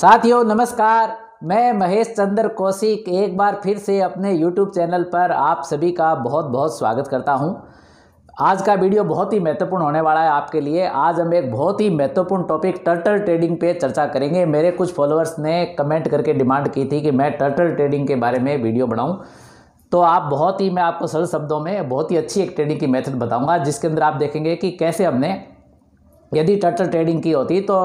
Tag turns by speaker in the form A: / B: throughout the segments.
A: साथियों नमस्कार मैं महेश चंद्र कौशिक एक बार फिर से अपने YouTube चैनल पर आप सभी का बहुत बहुत स्वागत करता हूं आज का वीडियो बहुत ही महत्वपूर्ण होने वाला है आपके लिए आज हम एक बहुत ही महत्वपूर्ण टॉपिक टर्टल ट्रेडिंग पे चर्चा करेंगे मेरे कुछ फॉलोअर्स ने कमेंट करके डिमांड की थी कि मैं टर्टल ट्रेडिंग के बारे में वीडियो बनाऊँ तो आप बहुत ही मैं आपको सरल शब्दों में बहुत ही अच्छी एक ट्रेडिंग की मेथड बताऊंगा जिसके अंदर आप देखेंगे कि कैसे हमने यदि टाटा ट्रेडिंग की होती तो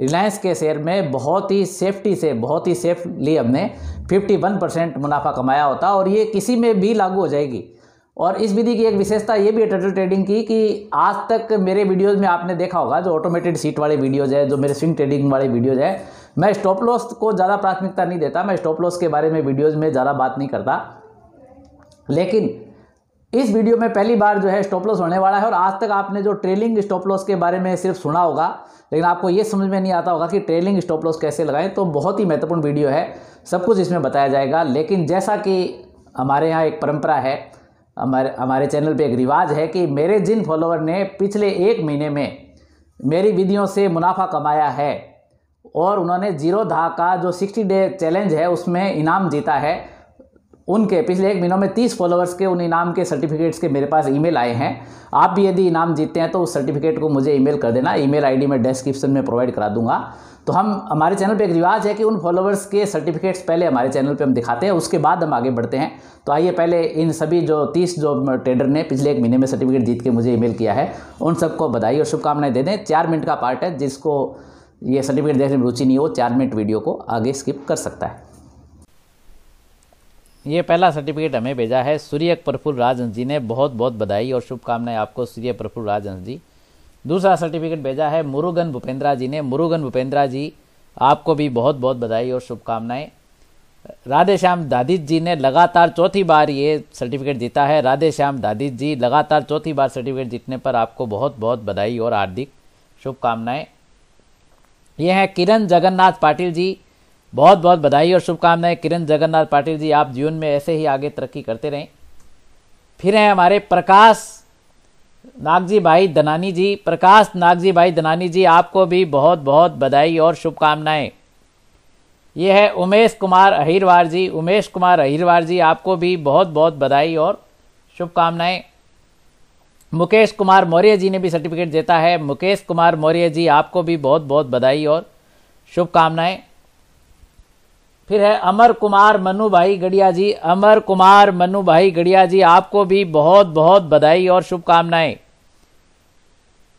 A: रिलायंस के शेयर में बहुत ही सेफ्टी से बहुत ही सेफली हमने 51 परसेंट मुनाफा कमाया होता और ये किसी में भी लागू हो जाएगी और इस विधि की एक विशेषता ये भी है टटल ट्रेडिंग की कि आज तक मेरे वीडियोज़ में आपने देखा होगा जो ऑटोमेटेड सीट वाले वीडियोज़ हैं जो मेरे स्विंग ट्रेडिंग वाले वीडियोज़ हैं मैं स्टॉप लॉस को ज़्यादा प्राथमिकता नहीं देता मैं स्टॉप लॉस के बारे में वीडियोज़ में ज़्यादा बात नहीं करता लेकिन इस वीडियो में पहली बार जो है स्टॉप लॉस होने वाला है और आज तक आपने जो ट्रेलिंग स्टॉप लॉस के बारे में सिर्फ सुना होगा लेकिन आपको ये समझ में नहीं आता होगा कि ट्रेलिंग स्टॉप लॉस कैसे लगाएं तो बहुत ही महत्वपूर्ण वीडियो है सब कुछ इसमें बताया जाएगा लेकिन जैसा कि हमारे यहाँ एक परंपरा है हमारे हमारे चैनल पे एक रिवाज है कि मेरे जिन फॉलोअर ने पिछले एक महीने में मेरी विधियों से मुनाफा कमाया है और उन्होंने जीरो धा का जो सिक्सटी डे चैलेंज है उसमें इनाम जीता है उनके पिछले एक महीनों में तीस फॉलोअर्स के उन इनाम के सर्टिफिकेट्स के मेरे पास ईमेल आए हैं आप भी यदि इनाम जीतते हैं तो उस सर्टिफिकेट को मुझे ईमेल कर देना ईमेल आईडी मैं डिस्क्रिप्शन में प्रोवाइड करा दूंगा तो हम हमारे चैनल पे एक रिवाज है कि उन फॉलोअर्स के सर्टिफिकेट्स पहले हमारे चैनल पे हम दिखाते हैं उसके बाद हम आगे बढ़ते हैं तो आइए पहले इन सभी जो तीस जो ट्रेडर ने पिछले एक महीने में सर्टिफिकेट जीत के मुझे ईमेल किया है उन सबको बधाई और शुभकामनाएं दे दें चार मिनट का पार्ट है जिसको ये सर्टिफिकेट देखने में रुचि नहीं हो चार मिनट वीडियो को आगे स्किप कर सकता है ये पहला सर्टिफिकेट हमें भेजा है सूर्य प्रफुल्ल राजहंस जी ने बहुत बहुत बधाई और शुभकामनाएं आपको सूर्य प्रफुल्ल राजहंस जी दूसरा सर्टिफिकेट भेजा है मुरुगन भूपेंद्रा जी ने मुरुगन भूपेंद्रा जी आपको भी बहुत बहुत बधाई और शुभकामनाएं राधेश्याम दादित जी ने लगातार चौथी बार ये सर्टिफिकेट जीता है राधेश्याम दादित जी लगातार चौथी बार सर्टिफिकेट जीतने पर आपको बहुत बहुत बधाई और हार्दिक शुभकामनाएं ये हैं किरण जगन्नाथ पाटिल जी बहुत बहुत बधाई और शुभकामनाएं किरण जगन्नाथ पाटिल जी आप जीवन में ऐसे ही आगे तरक्की करते रहें फिर हैं हमारे प्रकाश नागजी भाई दनानी जी प्रकाश नागजी भाई दनानी जी आपको भी बहुत बहुत बधाई और शुभकामनाएं ये है उमेश कुमार अहिरवार जी उमेश कुमार अहिरवार जी आपको भी बहुत बहुत बधाई और शुभकामनाएं मुकेश कुमार मौर्य जी ने भी सर्टिफिकेट देता है मुकेश कुमार मौर्य जी आपको भी बहुत बहुत बधाई और शुभकामनाएं फिर है अमर कुमार मनु भाई गड़िया जी अमर कुमार मनु भाई गड़िया जी आपको भी बहुत बहुत बधाई और शुभकामनाएं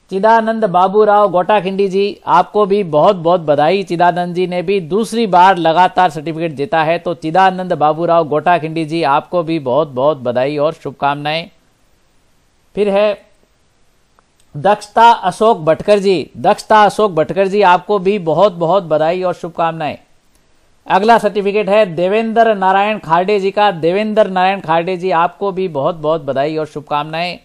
A: चिदानंद बाबूराव गोटाखिंडी जी आपको भी बहुत बहुत बधाई चिदानंद जी ने भी दूसरी बार लगातार सर्टिफिकेट जीता है तो चिदानंद बाबूराव गोटाखिंडी जी आपको भी बहुत बहुत बधाई और शुभकामनाएं फिर है दक्षता अशोक भटकर जी दक्षता अशोक भटकर जी आपको भी बहुत बहुत बधाई और शुभकामनाएं अगला सर्टिफिकेट है देवेंद्र नारायण खारडे जी का देवेंद्र नारायण खारडे जी आपको भी बहुत बहुत बधाई और शुभकामनाएं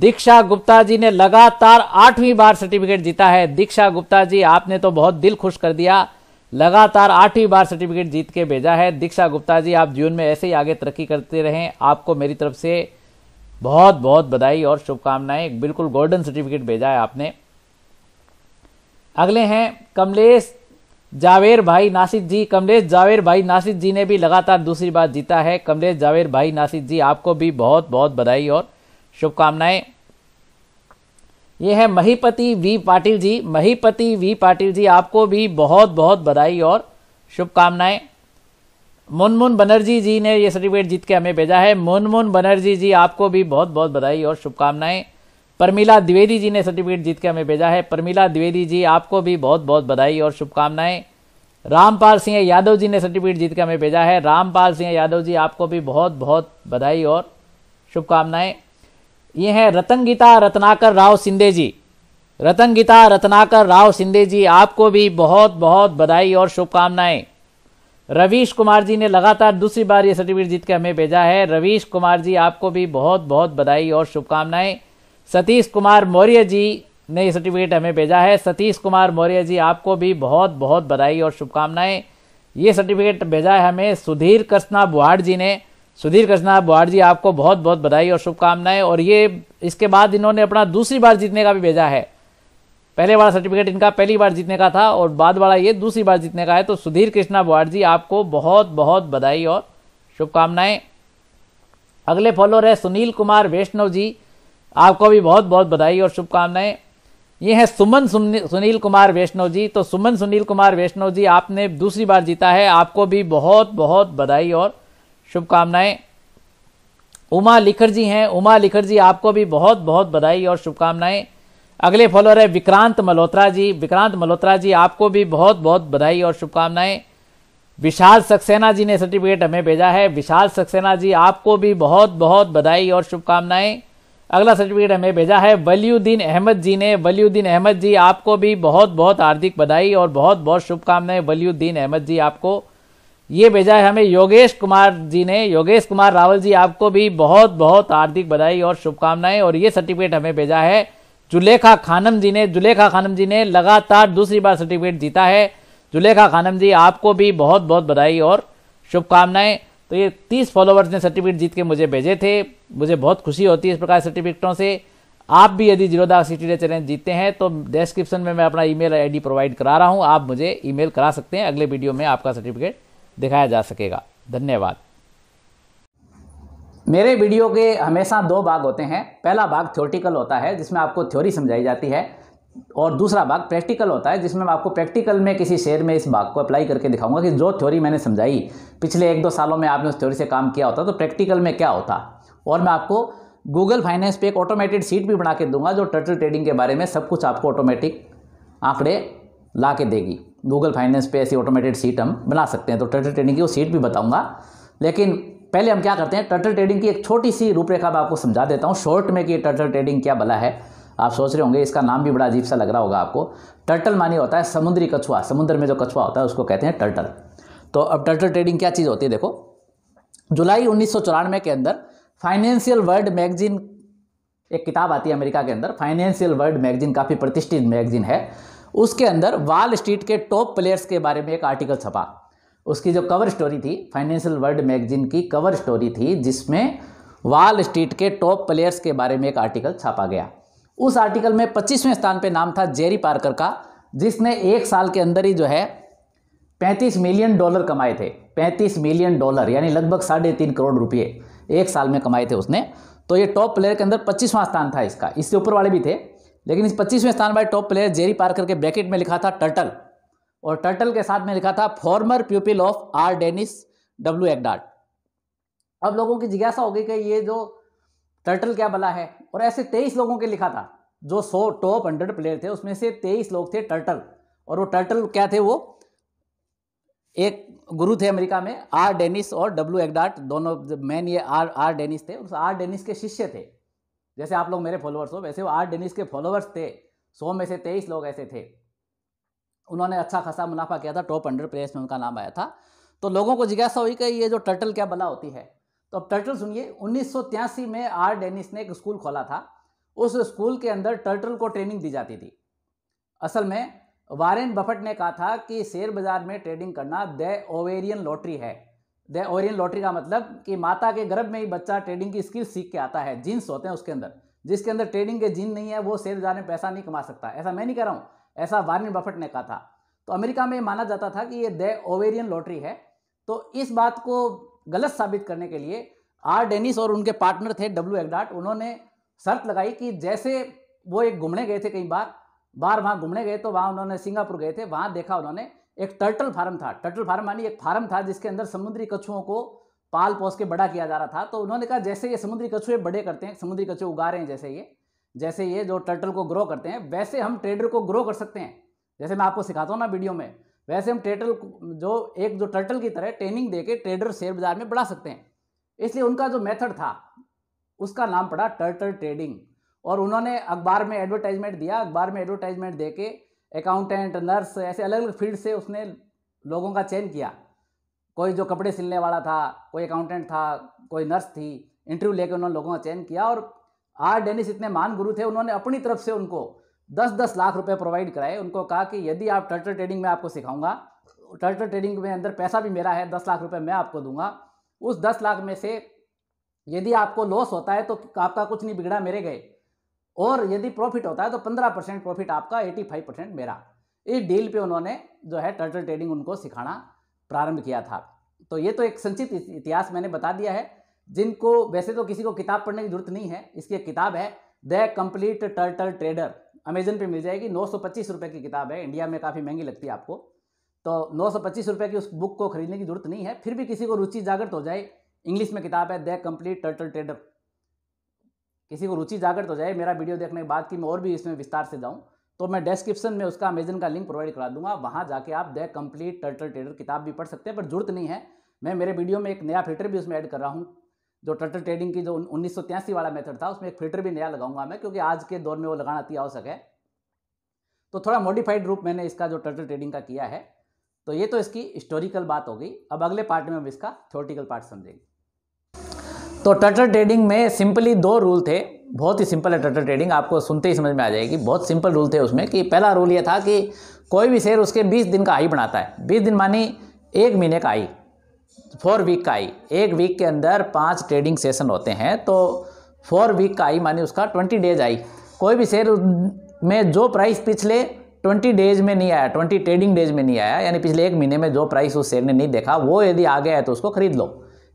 A: दीक्षा गुप्ता जी ने लगातार आठवीं बार सर्टिफिकेट जीता है दीक्षा गुप्ता जी आपने तो बहुत दिल खुश कर दिया लगातार आठवीं बार सर्टिफिकेट जीत के भेजा है दीक्षा गुप्ता जी आप जीवन में ऐसे ही आगे तरक्की करते रहें आपको मेरी तरफ से बहुत बहुत बधाई और शुभकामनाएं बिल्कुल गोल्डन सर्टिफिकेट भेजा है आपने अगले हैं कमलेश जावेर भाई नासिद जी कमलेश जावेर भाई नासिद जी ने भी लगातार दूसरी बार जीता है कमलेश जावेर भाई नासिद जी आपको भी बहुत बहुत बधाई और शुभकामनाएं ये है महीपति वी पाटिल जी महीपति वी पाटिल जी आपको भी बहुत बहुत बधाई और शुभकामनाएं मुनमुन बनर्जी जी ने ये सर्टिफिकेट जीत के हमें भेजा है मुनमुन बनर्जी जी आपको भी बहुत बहुत बधाई और शुभकामनाएं परमिला द्विवेदी जी ने सर्टिफिकेट जीत के हमें भेजा है परमिला द्विवेदी जी आपको भी बहुत बहुत बधाई और शुभकामनाएं रामपाल सिंह यादव जी ने सर्टिफिकेट जीत के हमें भेजा है रामपाल सिंह यादव जी आपको भी बहुत बहुत बधाई और शुभकामनाएं ये हैं गीता रत्नाकर राव सिंधे जी गीता रत्नाकर राव सिंधे जी आपको भी बहुत बहुत बधाई और शुभकामनाएं रवीश कुमार जी ने लगातार दूसरी बार ये सर्टिफिकेट जीत के हमें भेजा है रवीश कुमार जी आपको भी बहुत बहुत बधाई और शुभकामनाएं सतीश कुमार मौर्य जी ने ये सर्टिफिकेट हमें भेजा है सतीश कुमार मौर्य जी आपको भी बहुत बहुत बधाई और शुभकामनाएं ये सर्टिफिकेट भेजा है हमें सुधीर कृष्णा बुहाड़ जी ने सुधीर कृष्णा बुहाड़ जी आपको बहुत बहुत बधाई और शुभकामनाएं और ये इसके बाद इन्होंने अपना दूसरी बार जीतने का भी भेजा है पहले वाला सर्टिफिकेट इनका पहली बार जीतने का था और बाद वाला ये दूसरी बार जीतने का है तो सुधीर कृष्णा बुहाड़ जी आपको बहुत बहुत बधाई और शुभकामनाएं अगले फॉलोअर है सुनील कुमार वैष्णव जी आपको भी बहुत बहुत बधाई और शुभकामनाएं ये हैं सुमन सुनील कुमार वैष्णव जी तो सुमन सुनील कुमार वैष्णव जी आपने दूसरी बार जीता है आपको भी बहुत बहुत बधाई और शुभकामनाएं उमा लिखर जी हैं उमा लिखर जी आपको भी बहुत बहुत बधाई और शुभकामनाएं अगले फॉलोअर है विक्रांत मल्होत्रा जी विक्रांत मल्होत्रा जी आपको भी बहुत बहुत बधाई और शुभकामनाएं विशाल सक्सेना जी ने सर्टिफिकेट हमें भेजा है विशाल सक्सेना जी आपको भी बहुत बहुत बधाई और शुभकामनाएं अगला सर्टिफिकेट हमें भेजा है वलीउद्दीन अहमद जी ने वलीउद्दीन अहमद जी आपको भी बहुत बहुत हार्दिक बधाई और बहुत बहुत शुभकामनाएं वलीउद्दीन अहमद जी आपको ये भेजा है हमें योगेश कुमार जी ने योगेश कुमार रावल जी आपको भी बहुत बहुत हार्दिक बधाई और शुभकामनाएं और ये सर्टिफिकेट हमें भेजा है जुलेखा खानम जी ने जुलेखा खानम जी ने लगातार दूसरी बार सर्टिफिकेट जीता है जुलेखा खानम जी आपको भी बहुत बहुत बधाई और शुभकामनाएं तो ये तीस फॉलोवर्स ने सर्टिफिकेट जीत के मुझे भेजे थे मुझे बहुत खुशी होती है इस प्रकार सर्टिफिकेटों से आप भी यदि जीरो दाग सिक्सटी डे चैलेंज जीते हैं तो डिस्क्रिप्शन में मैं अपना ईमेल आईडी प्रोवाइड करा रहा हूँ आप मुझे ईमेल करा सकते हैं अगले वीडियो में आपका सर्टिफिकेट दिखाया जा सकेगा धन्यवाद मेरे वीडियो के हमेशा दो भाग होते हैं पहला भाग थ्योरटिकल होता है जिसमें आपको थ्योरी समझाई जाती है और दूसरा भाग प्रैक्टिकल होता है जिसमें मैं आपको प्रैक्टिकल में किसी शेयर में इस भाग को अप्लाई करके दिखाऊंगा कि जो थ्योरी मैंने समझाई पिछले एक दो सालों में आपने उस थ्योरी से काम किया होता तो प्रैक्टिकल में क्या होता और मैं आपको गूगल फाइनेंस पे एक ऑटोमेटेड सीट भी बना के दूंगा जो टर्टल ट्रेडिंग के बारे में सब कुछ आपको ऑटोमेटिक आंकड़े ला के देगी गूगल फाइनेंस पे ऐसी ऑटोमेटेड सीट हम बना सकते हैं तो टर्टल ट्रेडिंग की वो सीट भी बताऊँगा लेकिन पहले हम क्या करते हैं टर्टल ट्रेडिंग की एक छोटी सी रूपरेखा मैं आपको समझा देता हूँ शॉर्ट में कि टर्टल ट्रेडिंग क्या भला है आप सोच रहे होंगे इसका नाम भी बड़ा अजीब सा लग रहा होगा आपको टर्टल मानी होता है समुद्री कछुआ समुद्र में जो कछुआ होता है उसको कहते हैं टर्टल तो अब टर्टल ट्रेडिंग क्या चीज़ होती है देखो जुलाई उन्नीस के अंदर फाइनेंशियल वर्ल्ड मैगजीन एक किताब आती है अमेरिका के अंदर फाइनेंशियल वर्ल्ड मैगजीन काफ़ी प्रतिष्ठित मैगजीन है उसके अंदर वॉल स्ट्रीट के टॉप प्लेयर्स के बारे में एक आर्टिकल छपा उसकी जो कवर स्टोरी थी फाइनेंशियल वर्ल्ड मैगजीन की कवर स्टोरी थी जिसमें वॉल स्ट्रीट के टॉप प्लेयर्स के बारे में एक आर्टिकल छापा गया उस आर्टिकल में पच्चीसवें स्थान पर नाम था जेरी पार्कर का जिसने एक साल के अंदर ही जो है 35 मिलियन डॉलर कमाए थे 35 मिलियन डॉलर यानी लगभग साढ़े तीन करोड़ रुपए एक साल में कमाए थे उसने तो ये टॉप प्लेयर के अंदर पच्चीसवां स्थान था इसका इससे ऊपर वाले भी थे लेकिन इस पच्चीसवें स्थान वाले टॉप प्लेयर जेरी पार्कर के ब्रैकेट में लिखा था टर्टल और टर्टल के साथ में लिखा था former pupil of R Dennis W Eckhardt अब लोगों की जिज्ञासा होगी कि ये जो टर्टल क्या बला है और ऐसे तेईस लोगों के लिखा था जो सौ टॉप हंड्रेड प्लेयर थे उसमें से तेईस लोग थे टर्टल और वो टर्टल क्या थे वो एक गुरु थे अमेरिका में आर डेनिस और डब्ल्यू एगडाट दोनों मैन ये आर आर डेनिस थे उस आर डेनिस के शिष्य थे जैसे आप लोग मेरे फॉलोअर्स हो वैसे वो आर डेनिस के फॉलोअर्स थे सौ में से तेईस लोग ऐसे थे उन्होंने अच्छा खासा मुनाफा किया था टॉप हंड्रेड प्लेयर्स में उनका नाम आया था तो लोगों को जिज्ञासा हुई कि ये जो टर्टल क्या बला होती है तो अब टर्टल सुनिए उन्नीस में आर डेनिस ने एक स्कूल खोला था उस स्कूल के अंदर टर्टल को ट्रेनिंग दी जाती थी असल में वारेन बफट ने कहा था कि शेयर बाजार में ट्रेडिंग करना द ओवेरियन लॉटरी है द ओवेरियन लॉटरी का मतलब कि माता के गर्भ में ही बच्चा ट्रेडिंग की स्किल सीख के आता है जीन्स होते हैं उसके अंदर जिसके अंदर ट्रेडिंग के जीन नहीं है वो शेयर बाजार में पैसा नहीं कमा सकता ऐसा मैं नहीं कह रहा हूँ ऐसा वारेन बफट ने कहा था तो अमेरिका में माना जाता था कि ये द ओवेरियन लॉटरी है तो इस बात को गलत साबित करने के लिए आर डेनिस और उनके पार्टनर थे डब्ल्यू एगडाट उन्होंने शर्त लगाई कि जैसे वो एक घूमने गए थे कई बार बार वहाँ घूमने गए तो वहाँ उन्होंने सिंगापुर गए थे वहाँ देखा उन्होंने एक टर्टल फार्म था टर्टल फार्म मानी एक फार्म था जिसके अंदर समुद्री कछुओं को पाल पोस के बड़ा किया जा रहा था तो उन्होंने कहा जैसे ये समुद्री कछुए बड़े करते हैं समुद्री कछुए उगा रहे हैं जैसे ये जैसे ये जो टर्टल को ग्रो करते हैं वैसे हम ट्रेडर को ग्रो कर सकते हैं जैसे मैं आपको सिखाता हूँ ना वीडियो में वैसे हम ट्रेटल जो एक जो टर्टल की तरह ट्रेनिंग दे के ट्रेडर शेयर बाजार में बढ़ा सकते हैं इसलिए उनका जो मेथड था उसका नाम पड़ा टर्टल ट्रेडिंग और उन्होंने अखबार में एडवर्टाइजमेंट दिया अखबार में एडवर्टाइजमेंट दे के अकाउंटेंट नर्स ऐसे अलग अलग फील्ड से उसने लोगों का चयन किया कोई जो कपड़े सिलने वाला था कोई अकाउंटेंट था कोई नर्स थी इंटरव्यू लेकर उन्होंने लोगों का चयन किया और आर डेनिस इतने मान गुरु थे उन्होंने अपनी तरफ से उनको दस दस लाख रुपए प्रोवाइड कराए उनको कहा कि यदि आप टर्टर ट्रेडिंग में आपको सिखाऊंगा टर्टर ट्रेडिंग में अंदर पैसा भी मेरा है दस लाख रुपए मैं आपको दूंगा उस दस लाख में से यदि आपको लॉस होता है तो आपका कुछ नहीं बिगड़ा मेरे गए और यदि प्रॉफिट होता है तो पंद्रह परसेंट प्रॉफिट आपका एटी फाइव परसेंट मेरा इस डील पे उन्होंने जो है टर्टल ट्रेडिंग उनको सिखाना प्रारंभ किया था तो ये तो एक संचित इतिहास मैंने बता दिया है जिनको वैसे तो किसी को किताब पढ़ने की जरूरत नहीं है इसकी एक किताब है the complete turtle trader Amazon पे मिल जाएगी नौ सौ की किताब है इंडिया में काफ़ी महंगी लगती है आपको तो नौ सौ की उस बुक को खरीदने की ज़रूरत नहीं है फिर भी किसी को रुचि जागृत हो जाए इंग्लिश में किताब है द कंप्लीट टर्टल ट्रेडर किसी को रुचि जागृत हो जाए मेरा वीडियो देखने के बाद कि मैं और भी इसमें विस्तार से जाऊँ तो मैं डिस्क्रिप्शन में उसका अमेजन का लिंक प्रोवाइड करा दूंगा वहाँ जाके आप द कंप्लीट टर्टल ट्रेडर किताब भी पढ़ सकते हैं पर जरूरत नहीं है मैं मेरे वीडियो में एक नया फिल्टर भी उसमें ऐड कर रहा हूँ जो टर्टल ट्रेडिंग की जो उन्नीस वाला मेथड था उसमें एक फिल्टर भी नया लगाऊंगा मैं क्योंकि आज के दौर में वो लगाना अति आवश्यक है तो थोड़ा मॉडिफाइड रूप मैंने इसका जो टर्टल ट्रेडिंग का किया है तो ये तो इसकी हिस्टोरिकल बात हो गई अब अगले पार्ट में हम इसका थ्योरेटिकल पार्ट समझेंगे तो टर्टल ट्रेडिंग में सिंपली दो रूल थे बहुत ही सिंपल है टर्टल ट्रेडिंग आपको सुनते ही समझ में आ जाएगी बहुत सिंपल रूल थे उसमें कि पहला रूल ये था कि कोई भी शेयर उसके 20 दिन का आई बनाता है 20 दिन मानी एक महीने का आई फोर वीक का आई एक वीक के अंदर पांच ट्रेडिंग सेशन होते हैं तो फोर वीक का आई मानी उसका ट्वेंटी डेज आई कोई भी शेयर में जो प्राइस पिछले ट्वेंटी डेज में नहीं आया ट्वेंटी ट्रेडिंग डेज में नहीं आया यानी पिछले एक महीने में जो प्राइस उस शेयर ने नहीं देखा वो यदि आ गया है तो उसको खरीद लो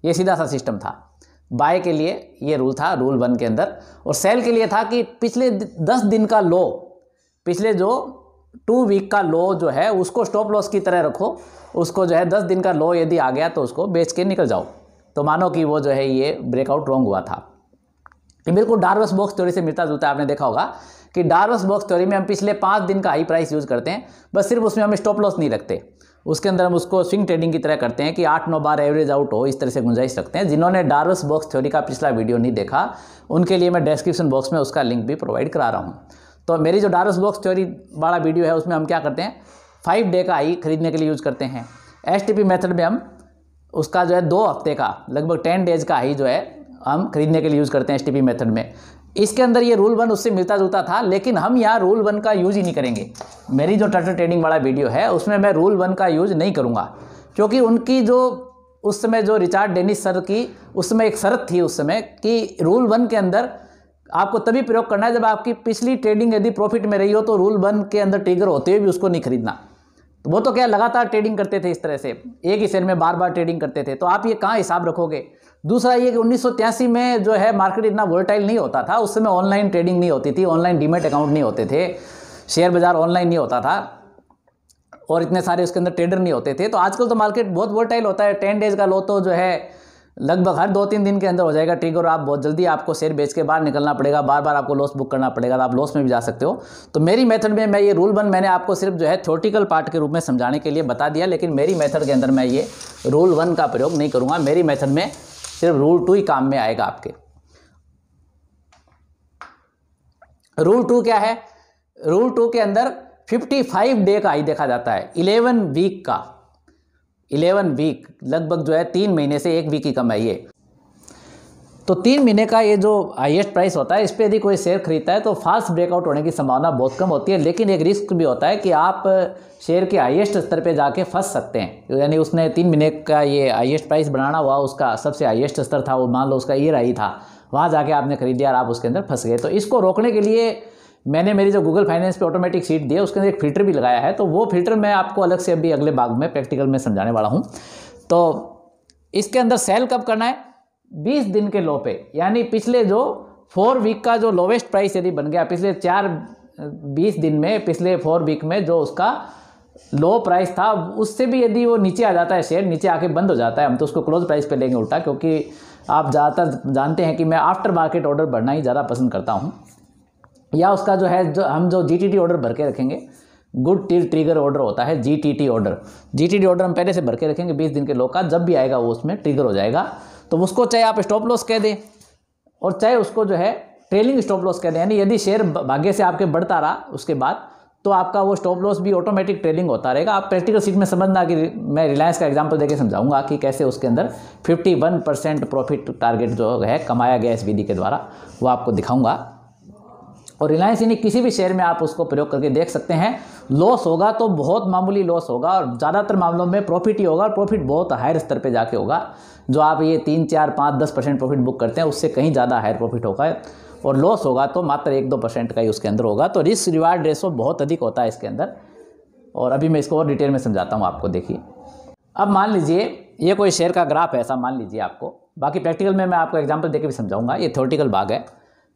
A: ये सीधा सा सिस्टम था बाय के लिए ये रूल था रूल वन के अंदर और सेल के लिए था कि पिछले दस दिन का लो पिछले जो टू वीक का लो जो है उसको स्टॉप लॉस की तरह रखो उसको जो है दस दिन का लो यदि आ गया तो उसको बेच के निकल जाओ तो मानो कि वो जो है ये ब्रेकआउट रॉन्ग हुआ था ये बिल्कुल डार्वस बॉक्स थ्योरी से मिलता जुलता आपने देखा होगा कि डार्वस बॉक्स थ्योरी में हम पिछले पाँच दिन का हाई प्राइस यूज़ करते हैं बस सिर्फ उसमें हम स्टॉप लॉस नहीं रखते उसके अंदर हम उसको स्विंग ट्रेडिंग की तरह करते हैं कि आठ नौ बार एवरेज आउट हो इस तरह से गुंजाइश रखते हैं जिन्होंने डार्वस बॉक्स थ्योरी का पिछला वीडियो नहीं देखा उनके लिए मैं डिस्क्रिप्शन बॉक्स में उसका लिंक भी प्रोवाइड करा रहा हूँ तो मेरी जो डारस बॉक्स थ्योरी वाला वीडियो है उसमें हम क्या करते हैं फाइव डे का आई खरीदने के लिए यूज़ करते हैं एस मेथड में हम उसका जो है दो हफ्ते का लगभग टेन डेज का आई जो है हम खरीदने के लिए यूज़ करते हैं एस मेथड में इसके अंदर ये रूल वन उससे मिलता जुलता था लेकिन हम यहाँ रूल वन का यूज़ ही नहीं करेंगे मेरी जो टर्टल ट्रेडिंग वाला वीडियो है उसमें मैं रूल वन का यूज़ नहीं करूँगा क्योंकि उनकी जो उस समय जो रिचार्ड डेनिस सर की उस समय एक शर्त थी उस समय कि रूल वन के अंदर आपको तभी प्रयोग करना है जब आपकी पिछली ट्रेडिंग यदि प्रॉफिट में रही हो तो रूल वन के अंदर ट्रिगर होते हुए भी उसको नहीं खरीदना तो वो तो क्या लगातार ट्रेडिंग करते थे इस तरह से एक ही शेयर में बार बार ट्रेडिंग करते थे तो आप ये कहाँ हिसाब रखोगे दूसरा ये कि उन्नीस में जो है मार्केट इतना वोल्टाइल नहीं होता था उस समय ऑनलाइन ट्रेडिंग नहीं होती थी ऑनलाइन डीमेट अकाउंट नहीं होते थे शेयर बाजार ऑनलाइन नहीं होता था और इतने सारे उसके अंदर ट्रेडर नहीं होते थे तो आजकल तो मार्केट बहुत वोलेटाइल होता है टेन डेज का लो तो जो है लगभग हर दो तीन दिन के अंदर हो जाएगा ट्रिक और आप बहुत जल्दी आपको शेयर बेच के बाहर निकलना पड़ेगा बार बार आपको लॉस बुक करना पड़ेगा आप लॉस में भी जा सकते हो तो मेरी मेथड में मैं ये रूल वन मैंने आपको सिर्फ जो है थ्योटिकल पार्ट के रूप में समझाने के लिए बता दिया लेकिन मेरी मेथड के अंदर मैं ये रूल वन का प्रयोग नहीं करूँगा मेरी मेथड में सिर्फ रूल टू ही काम में आएगा आपके रूल टू क्या है रूल टू के अंदर फाइव डे का ही देखा जाता है इलेवन वीक का इलेवन वीक लगभग जो है तीन महीने से एक वीक की कम है ये तो तीन महीने का ये जो हाइएस्ट प्राइस होता है इस पर यदि कोई शेयर खरीदता है तो फास्ट ब्रेकआउट होने की संभावना बहुत कम होती है लेकिन एक रिस्क भी होता है कि आप शेयर के हाइएस्ट स्तर पे जाके फंस सकते हैं यानी उसने तीन महीने का ये हाइएस्ट प्राइस बनाना हुआ उसका सबसे हाइएस्ट स्तर था वो मान लो उसका ईयर आई था वहाँ जाके आपने खरीद लिया और आप उसके अंदर फंस गए तो इसको रोकने के लिए मैंने मेरी जो गूगल फाइनेंस पे ऑटोमेटिक सीट दी है उसके अंदर एक फिल्टर भी लगाया है तो वो फिल्टर मैं आपको अलग से अभी अगले भाग में प्रैक्टिकल में समझाने वाला हूँ तो इसके अंदर सेल कब करना है बीस दिन के लो पे यानी पिछले जो फोर वीक का जो लोवेस्ट प्राइस यदि बन गया पिछले चार बीस दिन में पिछले फोर वीक में जो उसका लो प्राइस था उससे भी यदि वो नीचे आ जाता है शेयर नीचे आके बंद हो जाता है हम तो उसको क्लोज प्राइस पे लेंगे उल्टा क्योंकि आप ज़्यादातर जानते हैं कि मैं आफ्टर मार्केट ऑर्डर बढ़ना ही ज़्यादा पसंद करता हूँ या उसका जो है जो हम जो जी ऑर्डर भर के रखेंगे गुड टीर ट्रिगर ऑर्डर होता है G T T order G T T order हम पहले से भर के रखेंगे बीस दिन के लो का जब भी आएगा वो उसमें ट्रिगर हो जाएगा तो उसको चाहे आप स्टॉप लॉस कह दें और चाहे उसको जो है ट्रेलिंग स्टॉप लॉस कह दें यानी यदि शेयर भाग्य से आपके बढ़ता रहा उसके बाद तो आपका वो स्टॉप लॉस भी ऑटोमेटिक ट्रेलिंग होता रहेगा आप प्रैक्टिकल सीट में समझना कि मैं रिलायंस का एग्जांपल देके समझाऊंगा कि कैसे उसके अंदर 51 परसेंट प्रॉफिट टारगेट जो है कमाया गया इस विधि के द्वारा वो आपको दिखाऊंगा और रिलायंस यानी किसी भी शेयर में आप उसको प्रयोग करके देख सकते हैं लॉस होगा तो बहुत मामूली लॉस होगा और ज़्यादातर मामलों में प्रॉफिट ही होगा और प्रॉफिट बहुत हायर स्तर पे जाके होगा जो आप ये तीन चार पाँच दस परसेंट प्रॉफिट बुक करते हैं उससे कहीं ज़्यादा हायर प्रॉफिट होगा और लॉस होगा तो मात्र एक दो परसेंट का ही उसके अंदर होगा तो रिस्क रिवार्ड रेशो बहुत अधिक होता है इसके अंदर और अभी मैं इसको और डिटेल में समझाता हूँ आपको देखिए अब मान लीजिए ये कोई शेयर का ग्राफ है ऐसा मान लीजिए आपको बाकी प्रैक्टिकल में मैं आपको एग्जाम्पल देकर भी समझाऊंगा ये थ्योरेटिकल भाग है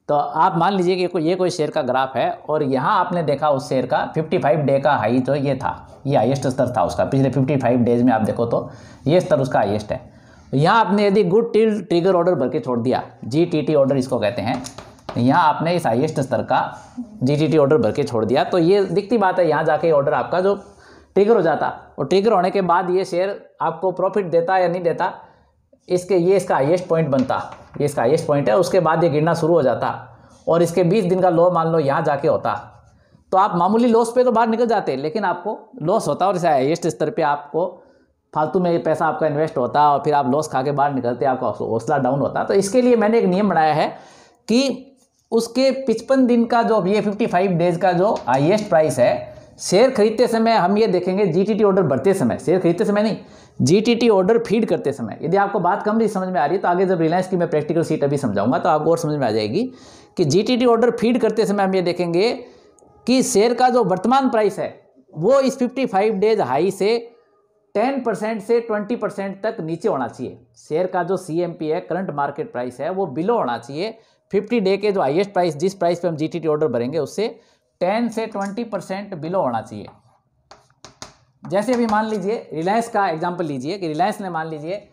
A: तो आप मान लीजिए कि ये कोई शेयर का ग्राफ है और यहाँ आपने देखा उस शेयर का 55 डे का हाई जो ये था ये हाइएस्ट स्तर था उसका पिछले 55 डेज में आप देखो तो ये स्तर उसका हाइएस्ट है यहाँ आपने यदि गुड टिल ट्रिगर ऑर्डर भर के छोड़ दिया जी टी टी ऑर्डर इसको कहते हैं यहाँ आपने इस हाइएस्ट स्तर का जी टी टी ऑर्डर भर के छोड़ दिया तो ये दिखती बात है यहाँ जाके ऑर्डर आपका जो ट्रिगर हो जाता और ट्रिगर होने के बाद ये शेयर आपको प्रॉफिट देता या नहीं देता इसके ये इसका हाइएस्ट पॉइंट बनता ये इसका हाइएस्ट पॉइंट है उसके बाद ये गिरना शुरू हो जाता और इसके बीस दिन का लो मान लो यहाँ जाके होता तो आप मामूली लॉस पे तो बाहर निकल जाते लेकिन आपको लॉस होता और इसे हाइएस्ट स्तर पर आपको फालतू में पैसा आपका इन्वेस्ट होता और फिर आप लॉस खा के बाहर निकलते आपका हौसला डाउन होता तो इसके लिए मैंने एक नियम बनाया है कि उसके पिचपन दिन का जो ये फाइव डेज का जो हाइएस्ट प्राइस है शेयर खरीदते समय हम ये देखेंगे जीटीटी ऑर्डर बढ़ते समय शेयर खरीदते समय नहीं जीटीटी ऑर्डर फीड करते समय यदि आपको बात कम नहीं समझ में आ रही है तो आगे जब रिलायंस की मैं प्रैक्टिकल सीट अभी समझाऊंगा तो आपको और समझ में आ जाएगी कि जीटीटी ऑर्डर फीड करते समय हम ये देखेंगे कि शेयर का जो वर्तमान प्राइस है वो इस फाइव डेज हाई से टेन परसेंट से ट्वेंटी परसेंट तक नीचे होना चाहिए शेयर का जो सी है करंट मार्केट प्राइस है वो बिलो होना चाहिए फिफ्टी डे के जो हाइएस्ट प्राइस जिस प्राइस पर हम टी ऑर्डर भरेंगे उससे टेन से ट्वेंटी परसेंट बिलो होना चाहिए जैसे अभी मान लीजिए रिलायंस का एग्जाम्पल लीजिए कि रिलायंस ने मान लीजिए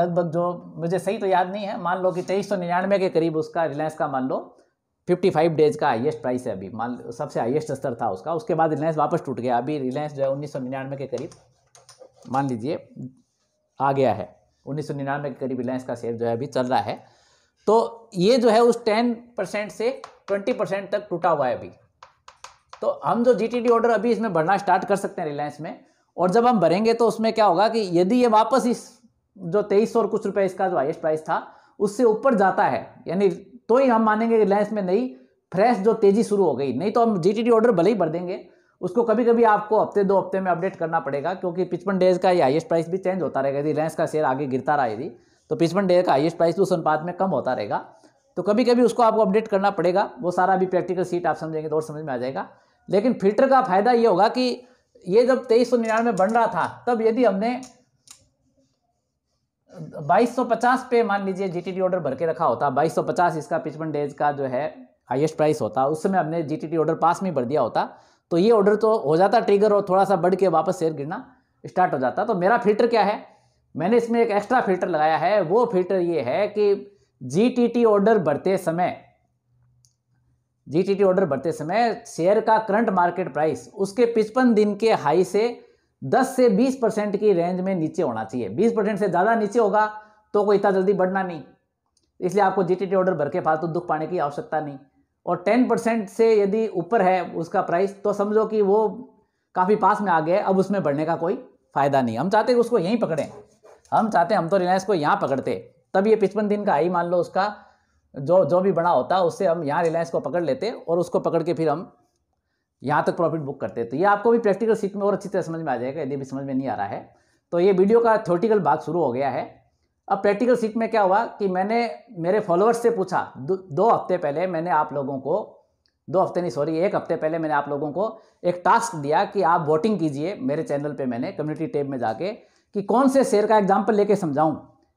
A: लगभग जो मुझे सही तो याद नहीं है मान लो कि तेईस सौ निन्यानवे के करीब उसका रिलायंस का मान लो फिफ्टी फाइव डेज का हाइएस्ट प्राइस है अभी मान सबसे हाइएस्ट स्तर था उसका उसके बाद रिलायंस वापस टूट गया अभी रिलायंस जो है उन्नीस सौ निन्यानवे के करीब मान लीजिए आ गया है उन्नीस सौ निन्यानवे के करीब रिलायंस का शेयर जो है अभी चल रहा है तो ये जो है उस टेन परसेंट से ट्वेंटी परसेंट तक टूटा हुआ है अभी तो हम जो डी ऑर्डर अभी इसमें भरना स्टार्ट कर सकते हैं रिलायंस में और जब हम भरेंगे तो उसमें क्या होगा कि यदि ये वापस इस जो तेईस और कुछ रुपए इसका जो हाइस्ट प्राइस था उससे ऊपर जाता है यानी तो ही हम मानेंगे रिलायंस में नई फ्रेश जो तेजी शुरू हो गई नहीं तो हम डी ऑर्डर भले ही भर देंगे उसको कभी कभी आपको हफ्ते दो हफ्ते में अपडेट करना पड़ेगा क्योंकि पिचपन डेज का ये हाइएस्ट प्राइस भी चेंज होता रहेगा यदि रिलायंस का शेयर आगे गिरता रहा यदि तो पिचपन डेज का हाइएस्ट प्राइस उस अनुपात में कम होता रहेगा तो कभी कभी उसको आपको अपडेट करना पड़ेगा वो सारा अभी प्रैक्टिकल सीट आप समझेंगे तो और समझ में आ जाएगा लेकिन फिल्टर का फायदा ये होगा कि ये जब तेईस सौ निन्यानवे बन रहा था तब यदि हमने 2250 पे मान लीजिए जीटीटी ऑर्डर भर के रखा होता 2250 इसका पिचपन डेज का जो है हाईएस्ट प्राइस होता उस समय हमने जीटीटी ऑर्डर पास में भर दिया होता तो ये ऑर्डर तो हो जाता ट्रिगर और थोड़ा सा बढ़ के वापस शेयर गिरना स्टार्ट हो जाता तो मेरा फिल्टर क्या है मैंने इसमें एक एक्स्ट्रा फिल्टर लगाया है वो फिल्टर ये है कि जीटीटी ऑर्डर बढ़ते समय जीटीटी ऑर्डर बढ़ते समय शेयर का करंट मार्केट प्राइस उसके पिचपन दिन के हाई से 10 से 20 परसेंट की रेंज में नीचे होना चाहिए 20 परसेंट से ज़्यादा नीचे होगा तो कोई इतना जल्दी बढ़ना नहीं इसलिए आपको जीटीटी ऑर्डर भर के फालतू तो दुख पाने की आवश्यकता नहीं और 10 परसेंट से यदि ऊपर है उसका प्राइस तो समझो कि वो काफ़ी पास में आ गया अब उसमें बढ़ने का कोई फ़ायदा नहीं हम चाहते हैं उसको यहीं पकड़ें हम चाहते हैं हम तो रिलायंस को यहाँ पकड़ते तब ये पिचपन दिन का आई मान लो उसका जो जो भी बड़ा होता है उससे हम यहाँ रिलायंस को पकड़ लेते और उसको पकड़ के फिर हम यहाँ तक प्रॉफिट बुक करते तो ये आपको भी प्रैक्टिकल सीट में और अच्छी तरह समझ में आ जाएगा यदि भी समझ में नहीं आ रहा है तो ये वीडियो का थ्योरेटिकल भाग शुरू हो गया है अब प्रैक्टिकल सीट में क्या हुआ कि मैंने मेरे फॉलोअर्स से पूछा दो, हफ्ते पहले मैंने आप लोगों को दो हफ्ते नहीं सॉरी एक हफ्ते पहले मैंने आप लोगों को एक टास्क दिया कि आप वोटिंग कीजिए मेरे चैनल पे मैंने कम्युनिटी टेब में जाके कि कौन से शेयर का एग्जाम्पल लेके समझाऊं